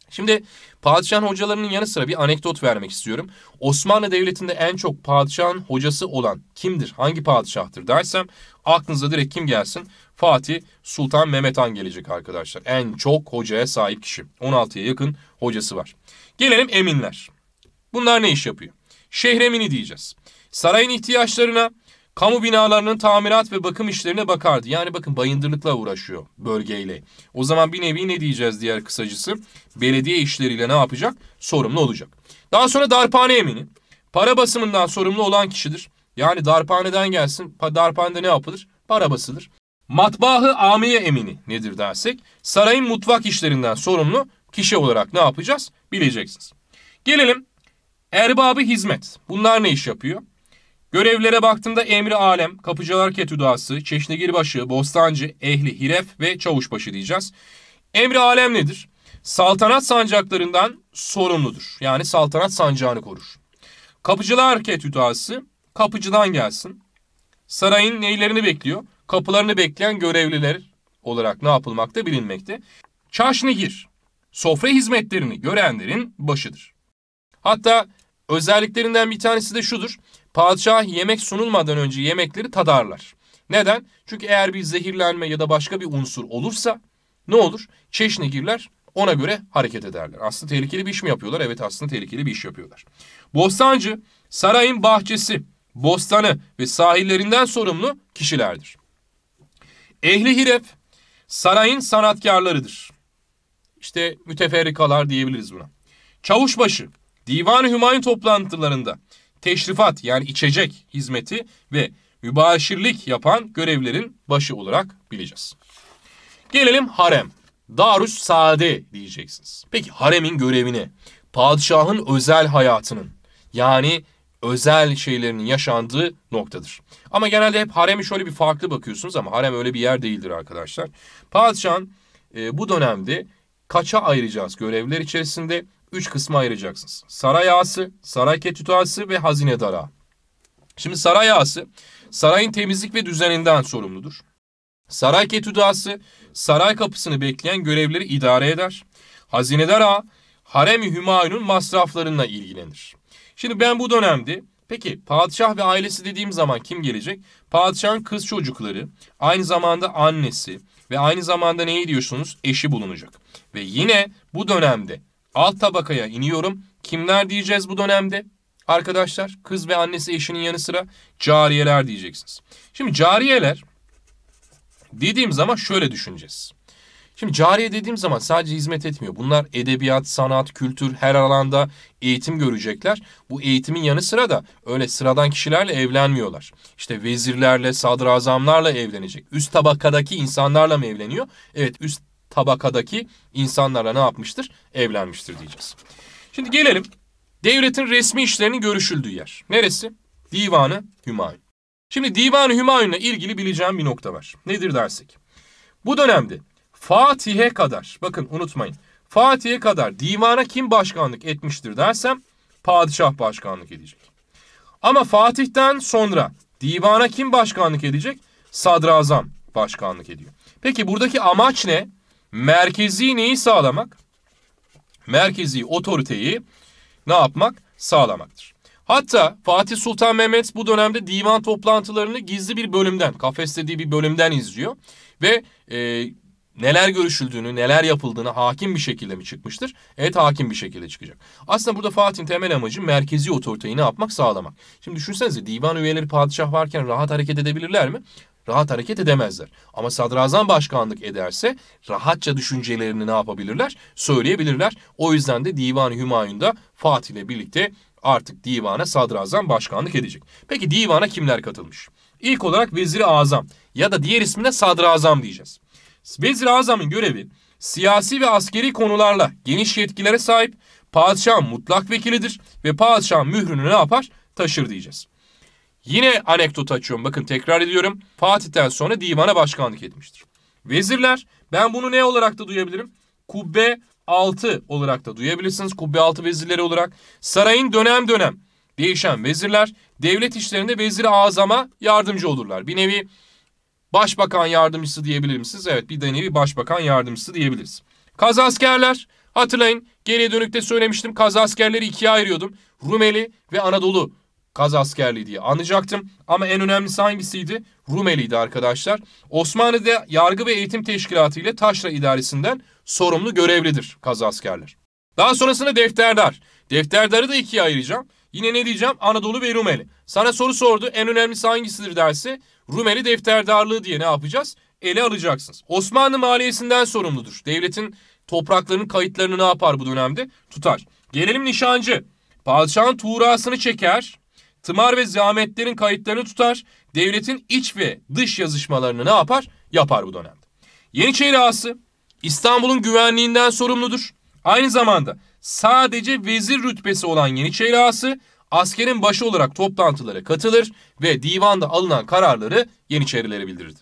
Şimdi padişahın hocalarının yanı sıra bir anekdot vermek istiyorum. Osmanlı Devleti'nde en çok padişahın hocası olan kimdir, hangi padişahtır dersem aklınıza direkt kim gelsin? Fatih Sultan Mehmet Han gelecek arkadaşlar. En çok hocaya sahip kişi. 16'ya yakın hocası var. Gelelim eminler. Bunlar ne iş yapıyor? Şehremini diyeceğiz. Sarayın ihtiyaçlarına, kamu binalarının tamirat ve bakım işlerine bakardı. Yani bakın bayındırlıkla uğraşıyor bölgeyle. O zaman bir nevi ne diyeceğiz diğer kısacısı? Belediye işleriyle ne yapacak? Sorumlu olacak. Daha sonra darphane emini. Para basımından sorumlu olan kişidir. Yani darphaneden gelsin. Darphanede ne yapılır? Para basılır. Matbahı amiye emini nedir dersek sarayın mutfak işlerinden sorumlu kişi olarak ne yapacağız bileceksiniz. Gelelim erbabı hizmet. Bunlar ne iş yapıyor? Görevlere baktığımda Emri Alem, Kapıcılar Ketüdası, Çeşnegirbaşı, Bostancı, Ehli, Hiref ve Çavuşbaşı diyeceğiz. Emri Alem nedir? Saltanat sancaklarından sorumludur. Yani saltanat sancağını korur. Kapıcılar Ketüdası kapıcıdan gelsin. Sarayın neylerini bekliyor? kapılarını bekleyen görevliler olarak ne yapılmakta bilinmekte. Çaşnigir, sofra hizmetlerini görenlerin başıdır. Hatta özelliklerinden bir tanesi de şudur. Padişah yemek sunulmadan önce yemekleri tadarlar. Neden? Çünkü eğer bir zehirlenme ya da başka bir unsur olursa ne olur? Çeşnigirler ona göre hareket ederler. Aslında tehlikeli bir iş mi yapıyorlar? Evet aslında tehlikeli bir iş yapıyorlar. Bostancı, sarayın bahçesi, bostanı ve sahillerinden sorumlu kişilerdir. Ehli hiref sarayın sanatkarlarıdır. İşte müteferrikalar diyebiliriz buna. Çavuşbaşı divan Hümayun toplantılarında teşrifat yani içecek hizmeti ve mübaşirlik yapan görevlerin başı olarak bileceğiz. Gelelim harem. Darus Sade diyeceksiniz. Peki haremin görevini, padişahın özel hayatının yani özel şeylerinin yaşandığı noktadır. Ama genelde hep haremi şöyle bir farklı bakıyorsunuz ama harem öyle bir yer değildir arkadaşlar. Padişahın e, bu dönemde kaça ayıracağız görevler içerisinde? Üç kısma ayıracaksınız. Saray ağası, saray ketütası ve hazine dara. Şimdi saray ağası sarayın temizlik ve düzeninden sorumludur. Saray ketüdası saray kapısını bekleyen görevleri idare eder. Hazinedar ağa harem-i hümayunun masraflarına ilgilenir. Şimdi ben bu dönemde Peki padişah ve ailesi dediğim zaman kim gelecek? Padişahın kız çocukları, aynı zamanda annesi ve aynı zamanda neyi diyorsunuz? Eşi bulunacak. Ve yine bu dönemde alt tabakaya iniyorum. Kimler diyeceğiz bu dönemde? Arkadaşlar kız ve annesi eşinin yanı sıra cariyeler diyeceksiniz. Şimdi cariyeler dediğim zaman şöyle düşüneceğiz. Şimdi cariye dediğim zaman sadece hizmet etmiyor. Bunlar edebiyat, sanat, kültür her alanda eğitim görecekler. Bu eğitimin yanı sıra da öyle sıradan kişilerle evlenmiyorlar. İşte vezirlerle, sadrazamlarla evlenecek. Üst tabakadaki insanlarla mı evleniyor? Evet üst tabakadaki insanlara ne yapmıştır? Evlenmiştir diyeceğiz. Şimdi gelelim devletin resmi işlerinin görüşüldüğü yer. Neresi? Divanı Hümayun. Şimdi Divanı Hümayun'la ilgili bileceğim bir nokta var. Nedir dersek? Bu dönemde Fatih'e kadar bakın unutmayın. Fatih'e kadar divana kim başkanlık etmiştir dersem padişah başkanlık edecek. Ama Fatih'ten sonra divana kim başkanlık edecek? Sadrazam başkanlık ediyor. Peki buradaki amaç ne? Merkezi neyi sağlamak? Merkezi otoriteyi ne yapmak? Sağlamaktır. Hatta Fatih Sultan Mehmet bu dönemde divan toplantılarını gizli bir bölümden, kafeslediği bir bölümden izliyor. Ve e, neler görüşüldüğünü, neler yapıldığını hakim bir şekilde mi çıkmıştır? Evet hakim bir şekilde çıkacak. Aslında burada Fatih'in temel amacı merkezi otoriteyi ne yapmak? Sağlamak. Şimdi düşünsenize divan üyeleri padişah varken rahat hareket edebilirler mi? Rahat hareket edemezler. Ama sadrazam başkanlık ederse rahatça düşüncelerini ne yapabilirler? Söyleyebilirler. O yüzden de divan Hümayun'da Fatih ile birlikte artık divana sadrazam başkanlık edecek. Peki divana kimler katılmış? İlk olarak Vezir-i Azam ya da diğer ismine sadrazam diyeceğiz. Vezir-i Azam'ın görevi siyasi ve askeri konularla geniş yetkilere sahip padişahın mutlak vekilidir ve padişahın mührünü ne yapar? Taşır diyeceğiz. Yine anekdot açıyorum bakın tekrar ediyorum. Fatih'ten sonra divana başkanlık etmiştir. Vezirler ben bunu ne olarak da duyabilirim? Kubbe 6 olarak da duyabilirsiniz. Kubbe 6 vezirleri olarak. Sarayın dönem dönem değişen vezirler devlet işlerinde vezir azama yardımcı olurlar. Bir nevi Başbakan yardımcısı diyebilir misiniz? Evet bir denevi başbakan yardımcısı diyebiliriz. Kazaskerler hatırlayın geriye dönükte de söylemiştim. Kazaskerleri ikiye ayırıyordum. Rumeli ve Anadolu Kazaskerliği diye anlayacaktım. Ama en önemlisi hangisiydi? Rumeli'ydi arkadaşlar. Osmanlı'da yargı ve eğitim teşkilatı ile taşra idaresinden sorumlu görevlidir kazaskerler. Daha sonrasında defterdar. Defterdarı da ikiye ayıracağım. Yine ne diyeceğim? Anadolu ve Rumeli. Sana soru sordu. En önemlisi hangisidir derse Rumeli defterdarlığı diye ne yapacağız? Ele alacaksınız. Osmanlı maliyesinden sorumludur. Devletin topraklarının kayıtlarını ne yapar bu dönemde? Tutar. Gelelim nişancı. Padişahın tuğrasını çeker. Tımar ve zahmetlerin kayıtlarını tutar. Devletin iç ve dış yazışmalarını ne yapar? Yapar bu dönemde. Yeniçeri ağası İstanbul'un güvenliğinden sorumludur. Aynı zamanda sadece vezir rütbesi olan Yeniçeri ağası askerin başı olarak toplantılara katılır ve divanda alınan kararları Yeniçerilere bildirirdi.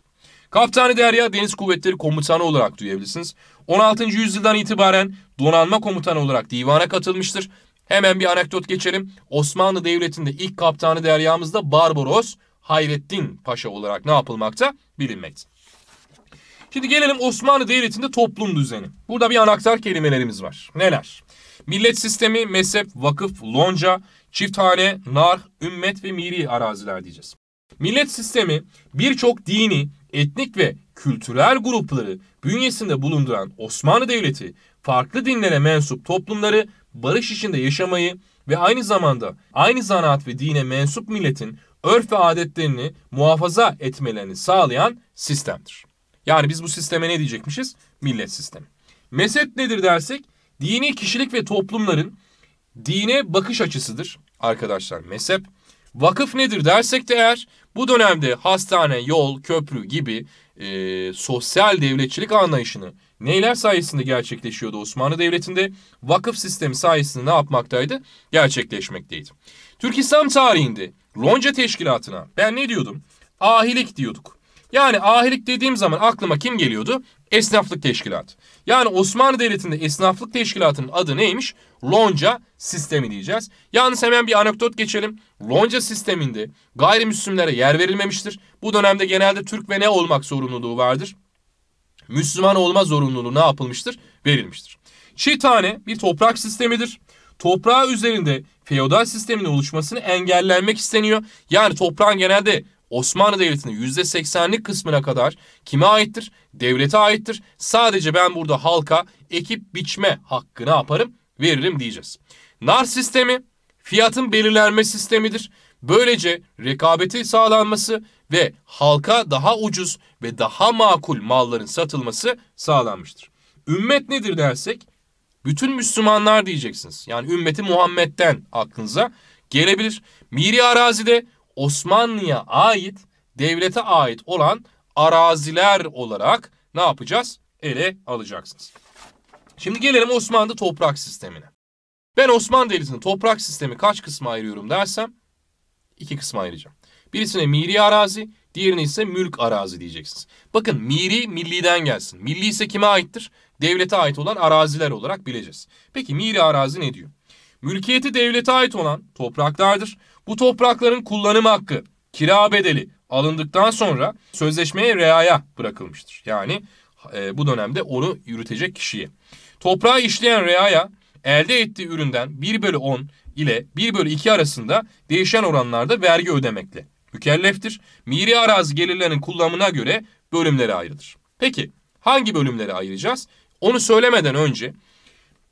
Kaptanı Derya Deniz Kuvvetleri Komutanı olarak duyabilirsiniz. 16. yüzyıldan itibaren donanma komutanı olarak divana katılmıştır. Hemen bir anekdot geçelim. Osmanlı Devleti'nde ilk kaptanı deryamızda Barbaros Hayrettin Paşa olarak ne yapılmakta bilinmekte. Şimdi gelelim Osmanlı Devleti'nde toplum düzeni. Burada bir anahtar kelimelerimiz var. Neler? Millet sistemi, mezhep, vakıf, lonca, çifthane, nar, ümmet ve miri araziler diyeceğiz. Millet sistemi birçok dini, etnik ve kültürel grupları bünyesinde bulunduran Osmanlı Devleti, farklı dinlere mensup toplumları barış içinde yaşamayı ve aynı zamanda aynı zanaat ve dine mensup milletin örf ve adetlerini muhafaza etmelerini sağlayan sistemdir. Yani biz bu sisteme ne diyecekmişiz? Millet sistemi. Mezhep nedir dersek Dini kişilik ve toplumların dine bakış açısıdır arkadaşlar mezhep. Vakıf nedir dersek de eğer bu dönemde hastane, yol, köprü gibi e, sosyal devletçilik anlayışını neyler sayesinde gerçekleşiyordu Osmanlı Devleti'nde? Vakıf sistemi sayesinde ne yapmaktaydı? Gerçekleşmekteydi. Türk İslam tarihinde lonca teşkilatına ben ne diyordum? Ahilik diyorduk. Yani ahilik dediğim zaman aklıma kim geliyordu? Esnaflık Teşkilatı. Yani Osmanlı Devleti'nde Esnaflık Teşkilatı'nın adı neymiş? Lonca sistemi diyeceğiz. Yalnız hemen bir anekdot geçelim. Lonca sisteminde gayrimüslimlere yer verilmemiştir. Bu dönemde genelde Türk ve ne olmak zorunluluğu vardır? Müslüman olma zorunluluğu ne yapılmıştır? Verilmiştir. Çitane bir toprak sistemidir. Toprağı üzerinde feodal sistemin oluşmasını engellenmek isteniyor. Yani toprağın genelde Osmanlı Devleti'nin %80'lik kısmına kadar kime aittir? Devlete aittir. Sadece ben burada halka ekip biçme hakkını yaparım veririm diyeceğiz. Nar sistemi fiyatın belirlenme sistemidir. Böylece rekabeti sağlanması ve halka daha ucuz ve daha makul malların satılması sağlanmıştır. Ümmet nedir dersek bütün Müslümanlar diyeceksiniz. Yani ümmeti Muhammed'den aklınıza gelebilir. Miri arazide Osmanlı'ya ait, devlete ait olan araziler olarak ne yapacağız? Ele alacaksınız. Şimdi gelelim Osmanlı toprak sistemine. Ben Osmanlı Devleti'nin toprak sistemi kaç kısma ayırıyorum dersem iki kısma ayıracağım. Birisine miri arazi, diğerine ise mülk arazi diyeceksiniz. Bakın miri milliden gelsin. Milli ise kime aittir? Devlete ait olan araziler olarak bileceğiz. Peki miri arazi ne diyor? Mülkiyeti devlete ait olan topraklardır. Bu toprakların kullanım hakkı, kira bedeli alındıktan sonra sözleşmeye reaya bırakılmıştır. Yani e, bu dönemde onu yürütecek kişiye. Toprağı işleyen reaya elde ettiği üründen 1 bölü 10 ile 1 bölü 2 arasında değişen oranlarda vergi ödemekle mükelleftir. Miri arazi gelirlerinin kullanımına göre bölümlere ayrılır. Peki hangi bölümlere ayıracağız? Onu söylemeden önce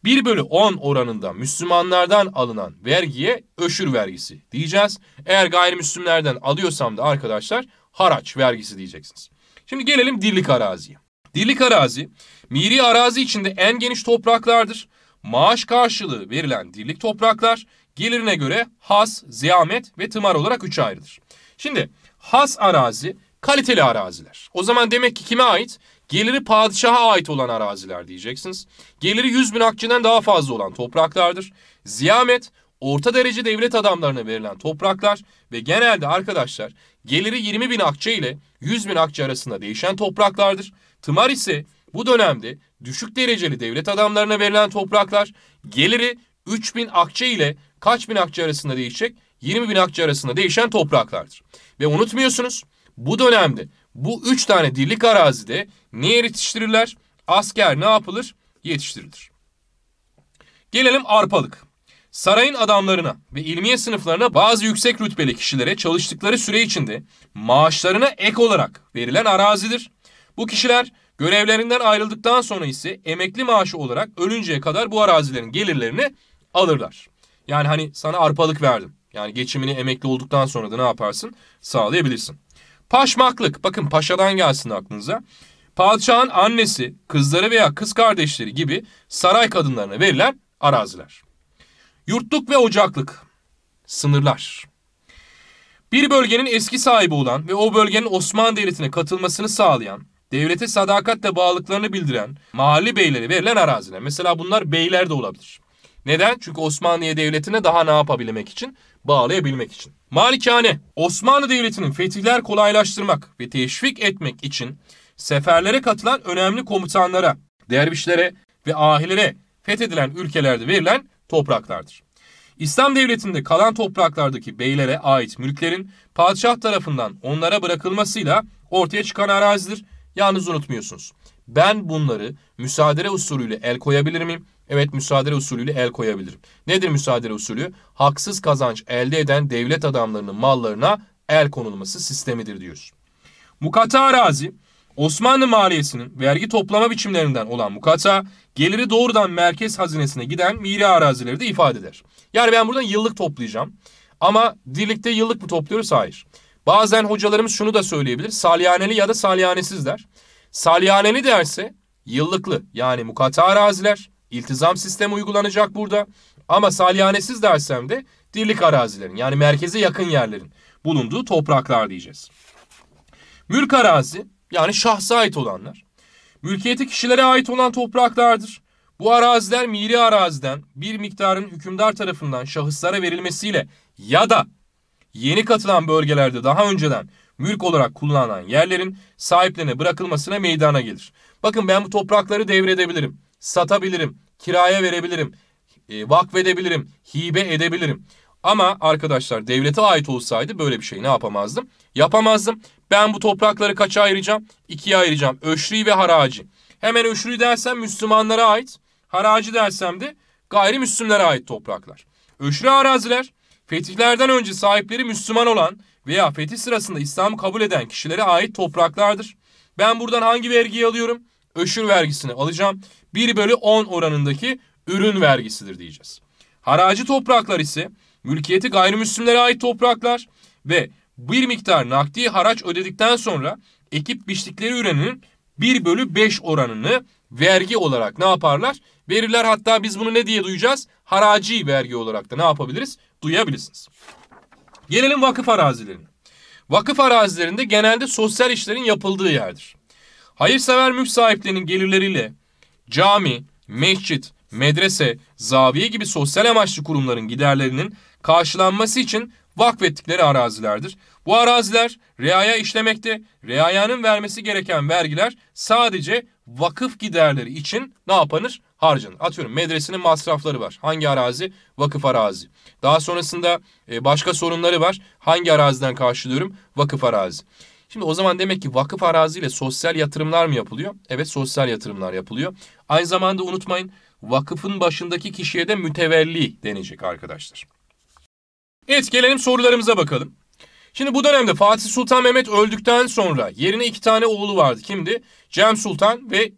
1 bölü 10 oranında Müslümanlardan alınan vergiye öşür vergisi diyeceğiz. Eğer gayrimüslimlerden alıyorsam da arkadaşlar haraç vergisi diyeceksiniz. Şimdi gelelim dirlik araziye. Dirlik arazi miri arazi içinde en geniş topraklardır. Maaş karşılığı verilen dirlik topraklar gelirine göre has, ziyamet ve tımar olarak üç ayrıdır. Şimdi has arazi kaliteli araziler. O zaman demek ki kime ait? Geliri padişaha ait olan araziler diyeceksiniz. Geliri 100 bin akçeden daha fazla olan topraklardır. Ziyamet, orta derece devlet adamlarına verilen topraklar ve genelde arkadaşlar geliri 20 bin akçe ile 100 bin akçe arasında değişen topraklardır. Tımar ise bu dönemde düşük dereceli devlet adamlarına verilen topraklar geliri 3 bin akçe ile kaç bin akçe arasında değişecek? 20 bin akçe arasında değişen topraklardır. Ve unutmuyorsunuz bu dönemde bu üç tane dirlik arazide ne yetiştirirler? Asker ne yapılır? Yetiştirilir. Gelelim arpalık. Sarayın adamlarına ve ilmiye sınıflarına bazı yüksek rütbeli kişilere çalıştıkları süre içinde maaşlarına ek olarak verilen arazidir. Bu kişiler görevlerinden ayrıldıktan sonra ise emekli maaşı olarak ölünceye kadar bu arazilerin gelirlerini alırlar. Yani hani sana arpalık verdim. Yani geçimini emekli olduktan sonra da ne yaparsın? Sağlayabilirsin. Paşmaklık. Bakın paşadan gelsin aklınıza. Padişahın annesi, kızları veya kız kardeşleri gibi saray kadınlarına verilen araziler. Yurtluk ve ocaklık. Sınırlar. Bir bölgenin eski sahibi olan ve o bölgenin Osmanlı Devleti'ne katılmasını sağlayan, devlete sadakatle bağlılıklarını bildiren mahalli beylere verilen araziler. Mesela bunlar beyler de olabilir. Neden? Çünkü Osmanlıye Devleti'ne daha ne yapabilmek için? Bağlayabilmek için. Malikane, Osmanlı Devleti'nin fetihler kolaylaştırmak ve teşvik etmek için seferlere katılan önemli komutanlara, dervişlere ve ahilere fethedilen ülkelerde verilen topraklardır. İslam devletinde kalan topraklardaki beylere ait mülklerin padişah tarafından onlara bırakılmasıyla ortaya çıkan arazidir. Yalnız unutmuyorsunuz. Ben bunları müsaade usulüyle el koyabilir miyim? Evet müsaade usulüyle el koyabilirim. Nedir müsaade usulü? Haksız kazanç elde eden devlet adamlarının mallarına el konulması sistemidir diyoruz. Mukata arazi Osmanlı maliyesinin vergi toplama biçimlerinden olan mukata geliri doğrudan merkez hazinesine giden miri arazileri de ifade eder. Yani ben buradan yıllık toplayacağım. Ama dirlikte yıllık mı topluyoruz? Hayır. Bazen hocalarımız şunu da söyleyebilir. Salyaneli ya da salyanesiz der. Salyaneli derse yıllıklı yani mukata araziler. İltizam sistemi uygulanacak burada. Ama salyanesiz dersem de dirlik arazilerin yani merkeze yakın yerlerin bulunduğu topraklar diyeceğiz. Mülk arazi yani şahsa ait olanlar. Mülkiyeti kişilere ait olan topraklardır. Bu araziler miri araziden bir miktarın hükümdar tarafından şahıslara verilmesiyle ya da yeni katılan bölgelerde daha önceden mülk olarak kullanılan yerlerin sahiplerine bırakılmasına meydana gelir. Bakın ben bu toprakları devredebilirim satabilirim, kiraya verebilirim, e, vakfedebilirim, hibe edebilirim. Ama arkadaşlar devlete ait olsaydı böyle bir şey ne yapamazdım? Yapamazdım. Ben bu toprakları kaça ayıracağım? İkiye ayıracağım. Öşri ve haracı. Hemen öşri dersem Müslümanlara ait. haracı dersem de gayrimüslimlere ait topraklar. Öşri araziler fetihlerden önce sahipleri Müslüman olan veya fetih sırasında İslam'ı kabul eden kişilere ait topraklardır. Ben buradan hangi vergiyi alıyorum? Öşür vergisini alacağım. 1 bölü 10 oranındaki ürün vergisidir diyeceğiz. Haraci topraklar ise mülkiyeti gayrimüslimlere ait topraklar ve bir miktar nakdi haraç ödedikten sonra ekip biçtikleri ürünün 1 bölü 5 oranını vergi olarak ne yaparlar? Verirler hatta biz bunu ne diye duyacağız? Haraci vergi olarak da ne yapabiliriz? Duyabilirsiniz. Gelelim vakıf arazilerine. Vakıf arazilerinde genelde sosyal işlerin yapıldığı yerdir. Hayırsever mülk sahiplerinin gelirleriyle cami, mescit, medrese, zaviye gibi sosyal amaçlı kurumların giderlerinin karşılanması için vakfettikleri arazilerdir. Bu araziler reaya işlemekte. Reayanın vermesi gereken vergiler sadece vakıf giderleri için ne yapanır? Harcanır. Atıyorum medresenin masrafları var. Hangi arazi? Vakıf arazi. Daha sonrasında e, başka sorunları var. Hangi araziden karşılıyorum? Vakıf arazi. Şimdi o zaman demek ki vakıf araziyle sosyal yatırımlar mı yapılıyor? Evet sosyal yatırımlar yapılıyor. Aynı zamanda unutmayın vakıfın başındaki kişiye de mütevelli denecek arkadaşlar. Evet gelelim sorularımıza bakalım. Şimdi bu dönemde Fatih Sultan Mehmet öldükten sonra yerine iki tane oğlu vardı. Kimdi? Cem Sultan ve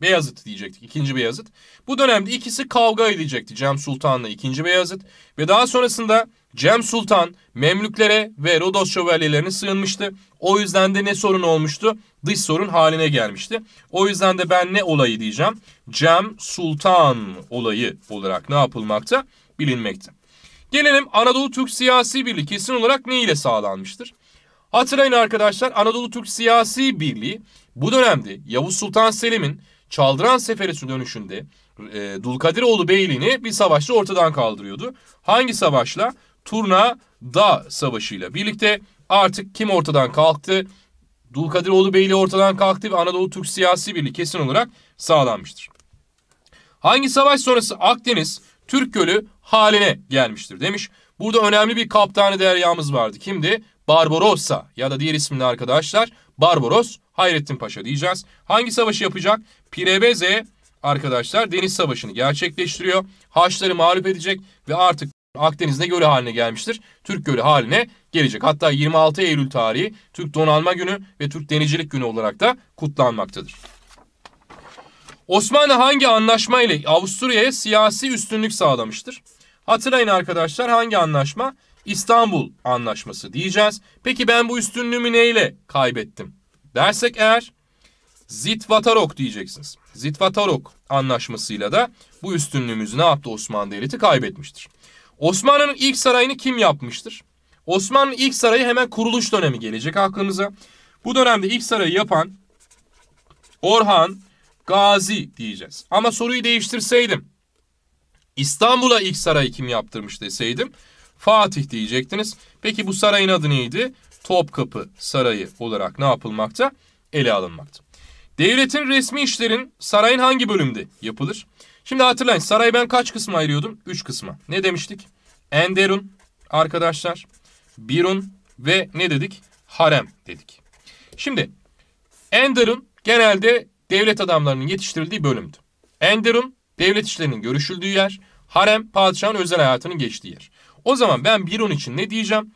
Beyazıt diyecektik. İkinci Beyazıt. Bu dönemde ikisi kavga edecekti Cem Sultan'la ikinci Beyazıt. Ve daha sonrasında Cem Sultan Memlüklere ve Rodos şövalyelerine sığınmıştı. O yüzden de ne sorun olmuştu? Dış sorun haline gelmişti. O yüzden de ben ne olayı diyeceğim? Cem Sultan olayı olarak ne yapılmakta? Bilinmekte. Gelelim Anadolu Türk Siyasi Birliği kesin olarak ne ile sağlanmıştır? Hatırlayın arkadaşlar Anadolu Türk Siyasi Birliği bu dönemde Yavuz Sultan Selim'in Çaldıran Seferi dönüşünde e, Dulkadiroğlu Beyliğini bir savaşla ortadan kaldırıyordu. Hangi savaşla? Turna da Savaşı'yla birlikte artık kim ortadan kalktı? Dulkadiroğlu Beyli ortadan kalktı ve Anadolu Türk siyasi birliği kesin olarak sağlanmıştır. Hangi savaş sonrası Akdeniz Türk Gölü haline gelmiştir demiş. Burada önemli bir kaptanı deryamız vardı. Kimdi? Barbarossa ya da diğer ismini arkadaşlar Barbaros Hayrettin Paşa diyeceğiz. Hangi savaşı yapacak? Pirebeze arkadaşlar deniz savaşını gerçekleştiriyor. Haçları mağlup edecek ve artık Akdeniz'de göl haline gelmiştir. Türk Gölü haline gelecek. Hatta 26 Eylül tarihi Türk Donanma Günü ve Türk Denizcilik Günü olarak da kutlanmaktadır. Osmanlı hangi anlaşma ile Avusturya'ya siyasi üstünlük sağlamıştır? Hatırlayın arkadaşlar hangi anlaşma? İstanbul Anlaşması diyeceğiz. Peki ben bu üstünlüğümü neyle kaybettim? Dersek eğer Zitvatarok diyeceksiniz. Zitvatarok anlaşmasıyla da bu üstünlüğümüzü ne yaptı Osmanlı Devleti kaybetmiştir. Osmanlı'nın ilk sarayını kim yapmıştır? Osmanlı ilk sarayı hemen kuruluş dönemi gelecek aklınıza. Bu dönemde ilk sarayı yapan Orhan Gazi diyeceğiz. Ama soruyu değiştirseydim İstanbul'a ilk sarayı kim yaptırmış deseydim Fatih diyecektiniz. Peki bu sarayın adı neydi? Topkapı Sarayı olarak ne yapılmakta? Ele alınmakta. Devletin resmi işlerin sarayın hangi bölümde yapılır? Şimdi hatırlayın sarayı ben kaç kısma ayırıyordum? 3 kısma. Ne demiştik? Enderun arkadaşlar. Birun ve ne dedik? Harem dedik. Şimdi Enderun genelde devlet adamlarının yetiştirildiği bölümdü. Enderun devlet işlerinin görüşüldüğü yer. Harem padişahın özel hayatının geçtiği yer. O zaman ben Birun için ne diyeceğim?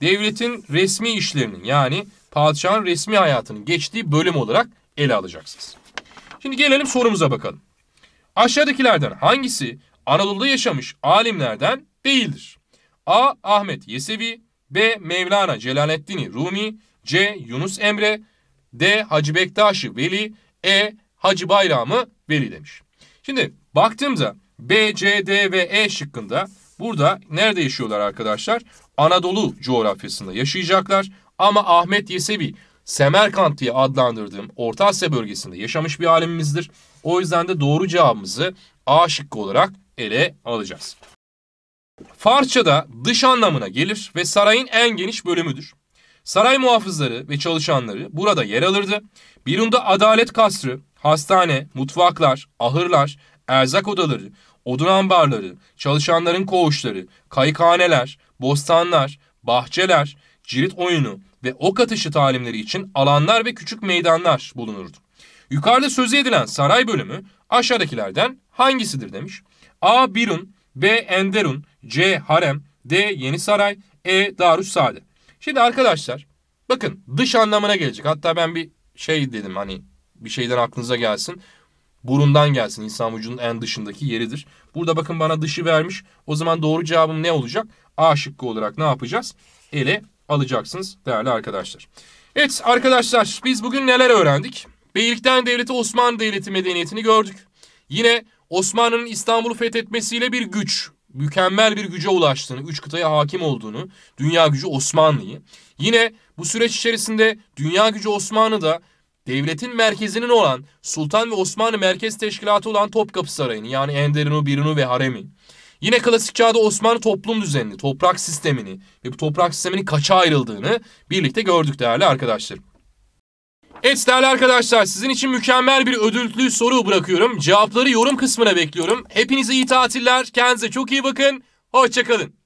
Devletin resmi işlerinin yani padişahın resmi hayatının geçtiği bölüm olarak ele alacaksınız. Şimdi gelelim sorumuza bakalım. Aşağıdakilerden hangisi Anadolu'da yaşamış alimlerden değildir? A. Ahmet Yesevi B. Mevlana Celaleddin Rumi C. Yunus Emre D. Hacı Bektaş'ı Veli E. Hacı Bayramı Veli demiş. Şimdi baktığımda B, C, D ve E şıkkında burada nerede yaşıyorlar arkadaşlar? Anadolu coğrafyasında yaşayacaklar. Ama Ahmet Yesevi Semerkant diye adlandırdığım Orta Asya bölgesinde yaşamış bir alemimizdir. O yüzden de doğru cevabımızı A şıkkı olarak ele alacağız. da dış anlamına gelir ve sarayın en geniş bölümüdür. Saray muhafızları ve çalışanları burada yer alırdı. Birunda adalet kasrı, hastane, mutfaklar, ahırlar, erzak odaları, odun ambarları, çalışanların koğuşları, kayıkhaneler, bostanlar, bahçeler, cirit oyunu, ve ok atışı talimleri için alanlar ve küçük meydanlar bulunurdu. Yukarıda sözü edilen saray bölümü aşağıdakilerden hangisidir demiş. A. Birun, B. Enderun, C. Harem, D. Yeni Saray, E. Darus Şimdi arkadaşlar bakın dış anlamına gelecek. Hatta ben bir şey dedim hani bir şeyden aklınıza gelsin. Burundan gelsin insan vücudunun en dışındaki yeridir. Burada bakın bana dışı vermiş. O zaman doğru cevabım ne olacak? A şıkkı olarak ne yapacağız? Ele alacaksınız değerli arkadaşlar. Evet arkadaşlar biz bugün neler öğrendik? Beylikten Devleti Osmanlı Devleti medeniyetini gördük. Yine Osmanlı'nın İstanbul'u fethetmesiyle bir güç, mükemmel bir güce ulaştığını, üç kıtaya hakim olduğunu, dünya gücü Osmanlı'yı. Yine bu süreç içerisinde dünya gücü Osmanlı da devletin merkezinin olan Sultan ve Osmanlı Merkez Teşkilatı olan Topkapı Sarayı'nı yani Enderun'u, Birun'u ve Harem'i Yine klasik çağda Osmanlı toplum düzenini, toprak sistemini ve bu toprak sisteminin kaça ayrıldığını birlikte gördük değerli arkadaşlar. Evet değerli arkadaşlar sizin için mükemmel bir ödüllü soru bırakıyorum. Cevapları yorum kısmına bekliyorum. Hepinize iyi tatiller, kendinize çok iyi bakın, hoşçakalın.